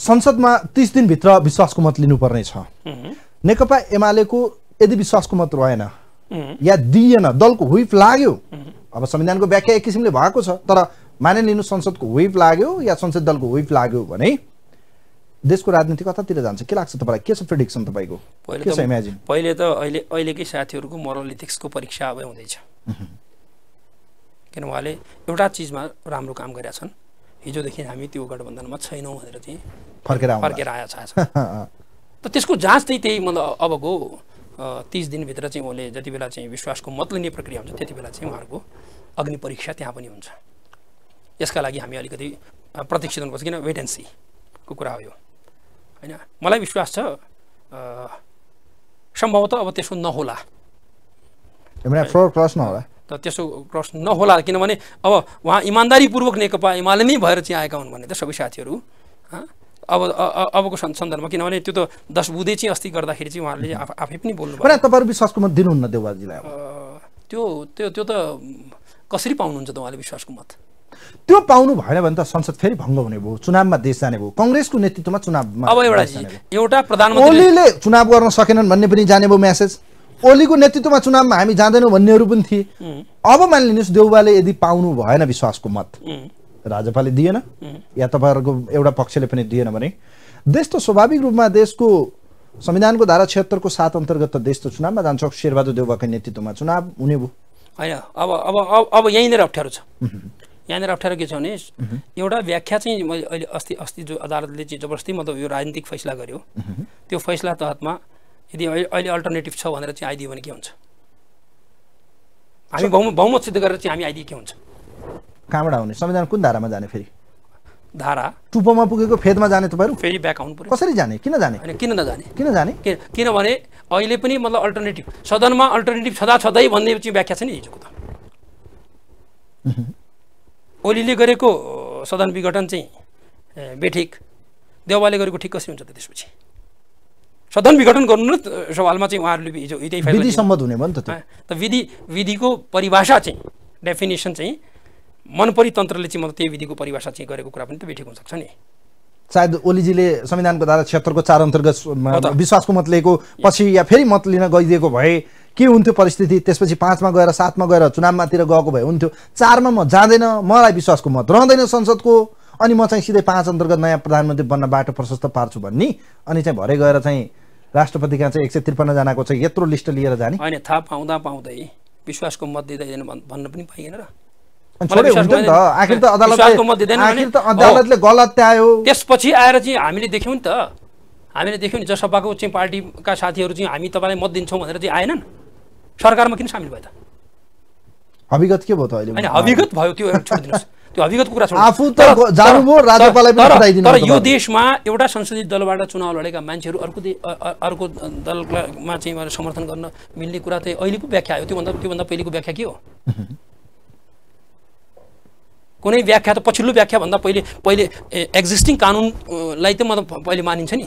संसदमा तिस दिनभित्र विश्वासको मत लिनुपर्ने छ नेकपा एमालेको यदि विश्वासको मत रहेन या दिइएन दलको हुइप लाग्यो अब संविधानको व्याख्या एक किसिमले भएको छ तर माने संसदको हुइप लाग्यो या संसद दलको हुइप लाग्यो भने देशको राजनीति कतातिर जान्छ के लाग्छ तपाईँलाई के छ प्रिडिक्सन तपाईँको पहिले त अहिले अहिलेकै साथीहरूको इथिक्सको परीक्षा अब हुँदैछ किन उहाँले एउटा चिजमा राम्रो काम गरेका छन् हिजोदेखि हामी त्यो गठबन्धनमा छैनौँ भनेर चाहिँ फर्केर फर्केर आएछ त त्यसको जाँच चाहिँ त्यही मतलब अबको तिस दिनभित्र चाहिँ उसले जति बेला चाहिँ विश्वासको मत लिने प्रक्रिया हुन्छ त्यति बेला चाहिँ उहाँहरूको अग्नि परीक्षा त्यहाँ पनि हुन्छ यसका लागि हामी अलिकति प्रतीक्षित हुनुपर्छ किन वेटेन्सीको कुरा हो यो होइन मलाई विश्वास छ सम्भवतः अब त्यसो नहोला प्रश्न होला त त्यसो क्रस नहोला किनभने अब उहाँ इमान्दारीपूर्वक नेकपा एमाले नै भएर चाहिँ आएका हुन् भने त सबै साथीहरू अब अबको सन्दर्भमा किनभने त्यो त दस बुधे चाहिँ अस्ति गर्दाखेरि चाहिँ उहाँहरूले आफै पनि बोल्नु तपाईँहरू विश्वासको मत दिनुहुन्न देवजीलाई त्यो त्यो त्यो त कसरी पाउनुहुन्छ त उहाँले विश्वासको मत त्यो पाउनु भएन भने त संसद फेरि भङ्ग हुने भयो चुनावमा देश जाने भयो कङ्ग्रेसको नेतृत्वमा चुनावमा अब एउटा एउटा प्रधानमन्त्रीले चुनाव गर्न सकेनन् भन्ने पनि जाने भयो म्यासेज ओलीको नेतृत्वमा चुनावमा हामी जाँदैनौँ भन्नेहरू पनि थिए अब मानिलिनुहोस् देउबाले यदि पाउनु भएन विश्वासको मत राजपाले दिएन या तपाईँहरूको एउटा पक्षले पनि दिएन भने देश त स्वाभाविक रूपमा देशको संविधानको धारा छिहत्तरको सात अन्तर्गत त देश त चुनावमा जान्छ शेरबहादुर देउबाको नेतृत्वमा चुनाव हुने भयो होइन अब अब अब यहीँनिर अप्ठ्यारो छ यहाँनिर अप्ठ्यारो के छ भने एउटा व्याख्या चाहिँ मैले अहिले अस्ति अस्ति जो अदालतले चाहिँ जबरजस्ती मतलब यो राजनीतिक फैसला गर्यो त्यो फैसला तहतमा यदि अहिले अल्टरनेटिभ छ भनेर चाहिँ आइदियो भने के हुन्छ हामी बहुमत बहुमत सिद्ध गरेर चाहिँ हामी आइदिए के हुन्छ कहाँबाट आउने संविधान कुन धारामा जाने फेरि धारा टुप्पोमा पुगेको फेदमा जाने तपाईँहरू फेरि ब्याक आउनु पऱ्यो कसरी जाने किन जाने होइन किन नजाने किन जाने किनभने अहिले पनि मतलब अल्टरनेटिभ सदनमा अल्टरनेटिभ छँदा छँदै भन्ने चाहिँ व्याख्या छ नि हिजोको त ओलीले गरेको सदन विघटन चाहिँ बेठिक देवालले गरेको ठिक कसरी हुन्छ त त्यसपछि सदन विघटन गर्नु न सवालमा चाहिँ उहाँहरूले हिजो विधि सम्मत हुने भयो नि त विधि विधिको परिभाषा चाहिँ डेफिनेसन चाहिँ मन परितन्त्रले चाहिँ म त्यही विधिको परिभाषा चाहिँ गरेको कुरा पनि त बेठेको हुनसक्छ नि सायद ओलीजीले संविधानको धारा क्षेत्रको चार अन्तर्गत विश्वासको मत लिएको पछि या फेरि मत लिन गइदिएको भए के हुन्थ्यो परिस्थिति त्यसपछि पाँचमा गएर सातमा गएर चुनावमातिर गएको भए हुन्थ्यो चारमा म जाँदैन मलाई विश्वासको मत रहँदैन संसदको अनि म चाहिँ सिधै पाँच अन्तर्गत नयाँ प्रधानमन्त्री बन्न बाटो प्रशस्त पार्छु भन्ने अनि चाहिँ भरे गएर चाहिँ राष्ट्रपति कहाँ चाहिँ एक सय त्रिपन्नजनाको चाहिँ यत्रो लिस्ट लिएर जाने होइन थाहा पाउँदा पाउँदै विश्वासको मत दिँदैन भन्न पनि पाइएन र छोडे हुन्छ नि त आखिर त अदालतले आखिर त अदालतले गलत त्यायो त्यसपछि आएर चाहिँ हामीले देख्यौँ नि त हामीले देख्यौँ नि जसपाको चाहिँ पार्टीका साथीहरू चाहिँ हामी तपाईँलाई मत दिन्छौँ भनेर चाहिँ आएनन् सरकारमा किन सामेल भयो त हविगत के भयो त अहिले हविगत भयो त्यो छोडिदिनुहोस् त्यो कुरा तर यो देशमा एउटा संसदीय दलबाट चुनाव लडेका मान्छेहरू अर्को अर्को दलमा चाहिँ समर्थन गर्न मिल्ने कुरा चाहिँ अहिलेको व्याख्या आयो त्योभन्दा त्योभन्दा पहिलेको व्याख्या के हो कुनै व्याख्या त पछिल्लो व्याख्याभन्दा पहिले पहिले एक्जिस्टिङ कानुनलाई त म त पहिले मानिन्छ नि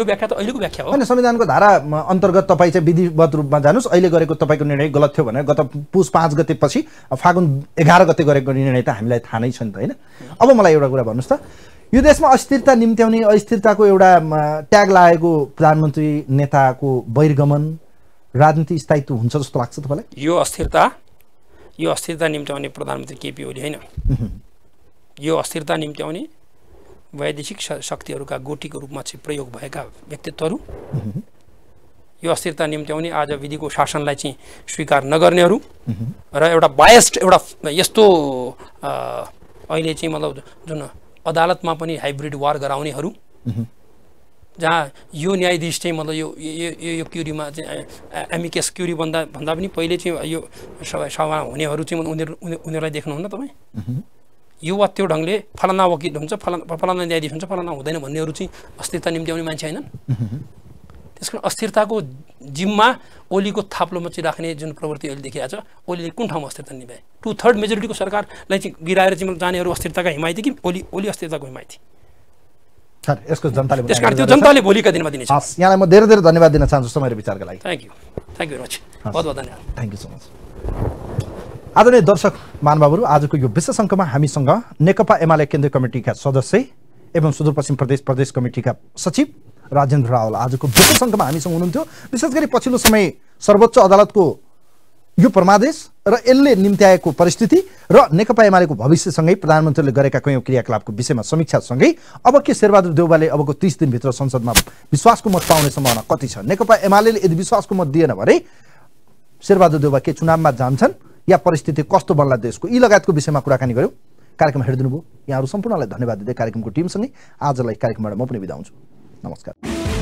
यो व्याख्या त अहिलेको व्याख्या हो होइन संविधानको धारा अन्तर्गत तपाईँ चाहिँ विधिवत रूपमा जानुहोस् अहिले गरेको तपाईँको निर्णय गलत थियो भने गत पुस पाँच पछि फागुन एघार गते गरेको निर्णय त हामीलाई थाहा नै छ नि त होइन अब मलाई एउटा कुरा भन्नुहोस् त यो देशमा अस्थिरता निम्त्याउने अस्थिरताको एउटा ट्याग लागेको प्रधानमन्त्री नेताको बहिर्गमन राजनीति स्थायित्व हुन्छ जस्तो लाग्छ तपाईँलाई यो अस्थिरता यो अस्थिरता निम्त्याउने प्रधानमन्त्री केपी ओली होइन यो अस्थिरता निम्त्याउने वैदेशिक शक्तिहरूका गोटीको रूपमा चाहिँ प्रयोग भएका व्यक्तित्वहरू यो अस्थिरता निम्त्याउने आज विधिको शासनलाई चाहिँ स्वीकार नगर्नेहरू र एउटा बायस्ड एउटा यस्तो अहिले चाहिँ मतलब जुन अदालतमा पनि हाइब्रिड वार गराउनेहरू जहाँ यो न्यायाधीश चाहिँ मतलब यो यो यो क्युरीमा चाहिँ एमिकेस क्युरी भन्दा भन्दा पनि पहिले चाहिँ यो सभा सभा हुनेहरू चाहिँ उनीहरू उनीहरूलाई देख्नुहुन्न तपाईँ यो वा त्यो ढङ्गले फलाना वकिल हुन्छ फलाना फलाना न्यायाधीश हुन्छ फलाना हुँदैन भन्नेहरू चाहिँ अस्थिरता निम्त्याउने मान्छे होइनन् त्यस कारण अस्थिरताको जिम्मा ओलीको थाप्लोमा चाहिँ राख्ने जुन प्रवृत्ति अहिले देखिरहेको छ ओलीले कुन ठाउँमा अस्थिरता निभाए टु थर्ड मेजोरिटीको सरकारलाई चाहिँ गिराएर चाहिँ जानेहरू अस्थिरताको हिमायती कि ओली ओली अस्थिरताको हिमायती यसको जनताले त्यस त्यो जनताले भोलिका दिनमा दिने हस् यहाँलाई म धेरै धेरै धन्यवाद दिन चाहन्छु समयको विचारको लागि thank you thank you very much बहुत बहुत धन्यवाद थ्याङ्क यू सो मच आदरणीय दर्शक महानुभावहरू आजको यो विशेष अङ्कमा हामीसँग नेकपा एमाले केन्द्रीय कमिटीका सदस्य एवं सुदूरपश्चिम प्रदेश प्रदेश कमिटीका सचिव राजेन्द्र रावल आजको विशेष अङ्कमा हामीसँग हुनुहुन्थ्यो विशेष गरी पछिल्लो समय सर्वोच्च अदालतको यो परमादेश र यसले निम्त्याएको परिस्थिति र नेकपा एमालेको भविष्यसँगै प्रधानमन्त्रीले गरेका कैयौँ क्रियाकलापको विषयमा समीक्षासँगै अब के शेरबहादुर देउबाले अबको तिस दिनभित्र संसदमा विश्वासको मत पाउने सम्भावना कति छ नेकपा एमाले यदि विश्वासको मत दिएन भने शेरबहादुर देउबा के चुनावमा जान्छन् या परिस्थिति कस्तो बन्ला देशको यी लगायतको विषयमा कुराकानी गऱ्यौँ कार्यक्रम हेरिदिनु भयो यहाँहरू सम्पूर्णलाई धन्यवाद दिँदै कार्यक्रमको टिमसँगै आजलाई कार्यक्रमबाट म पनि बिदा हुन्छु नमस्कार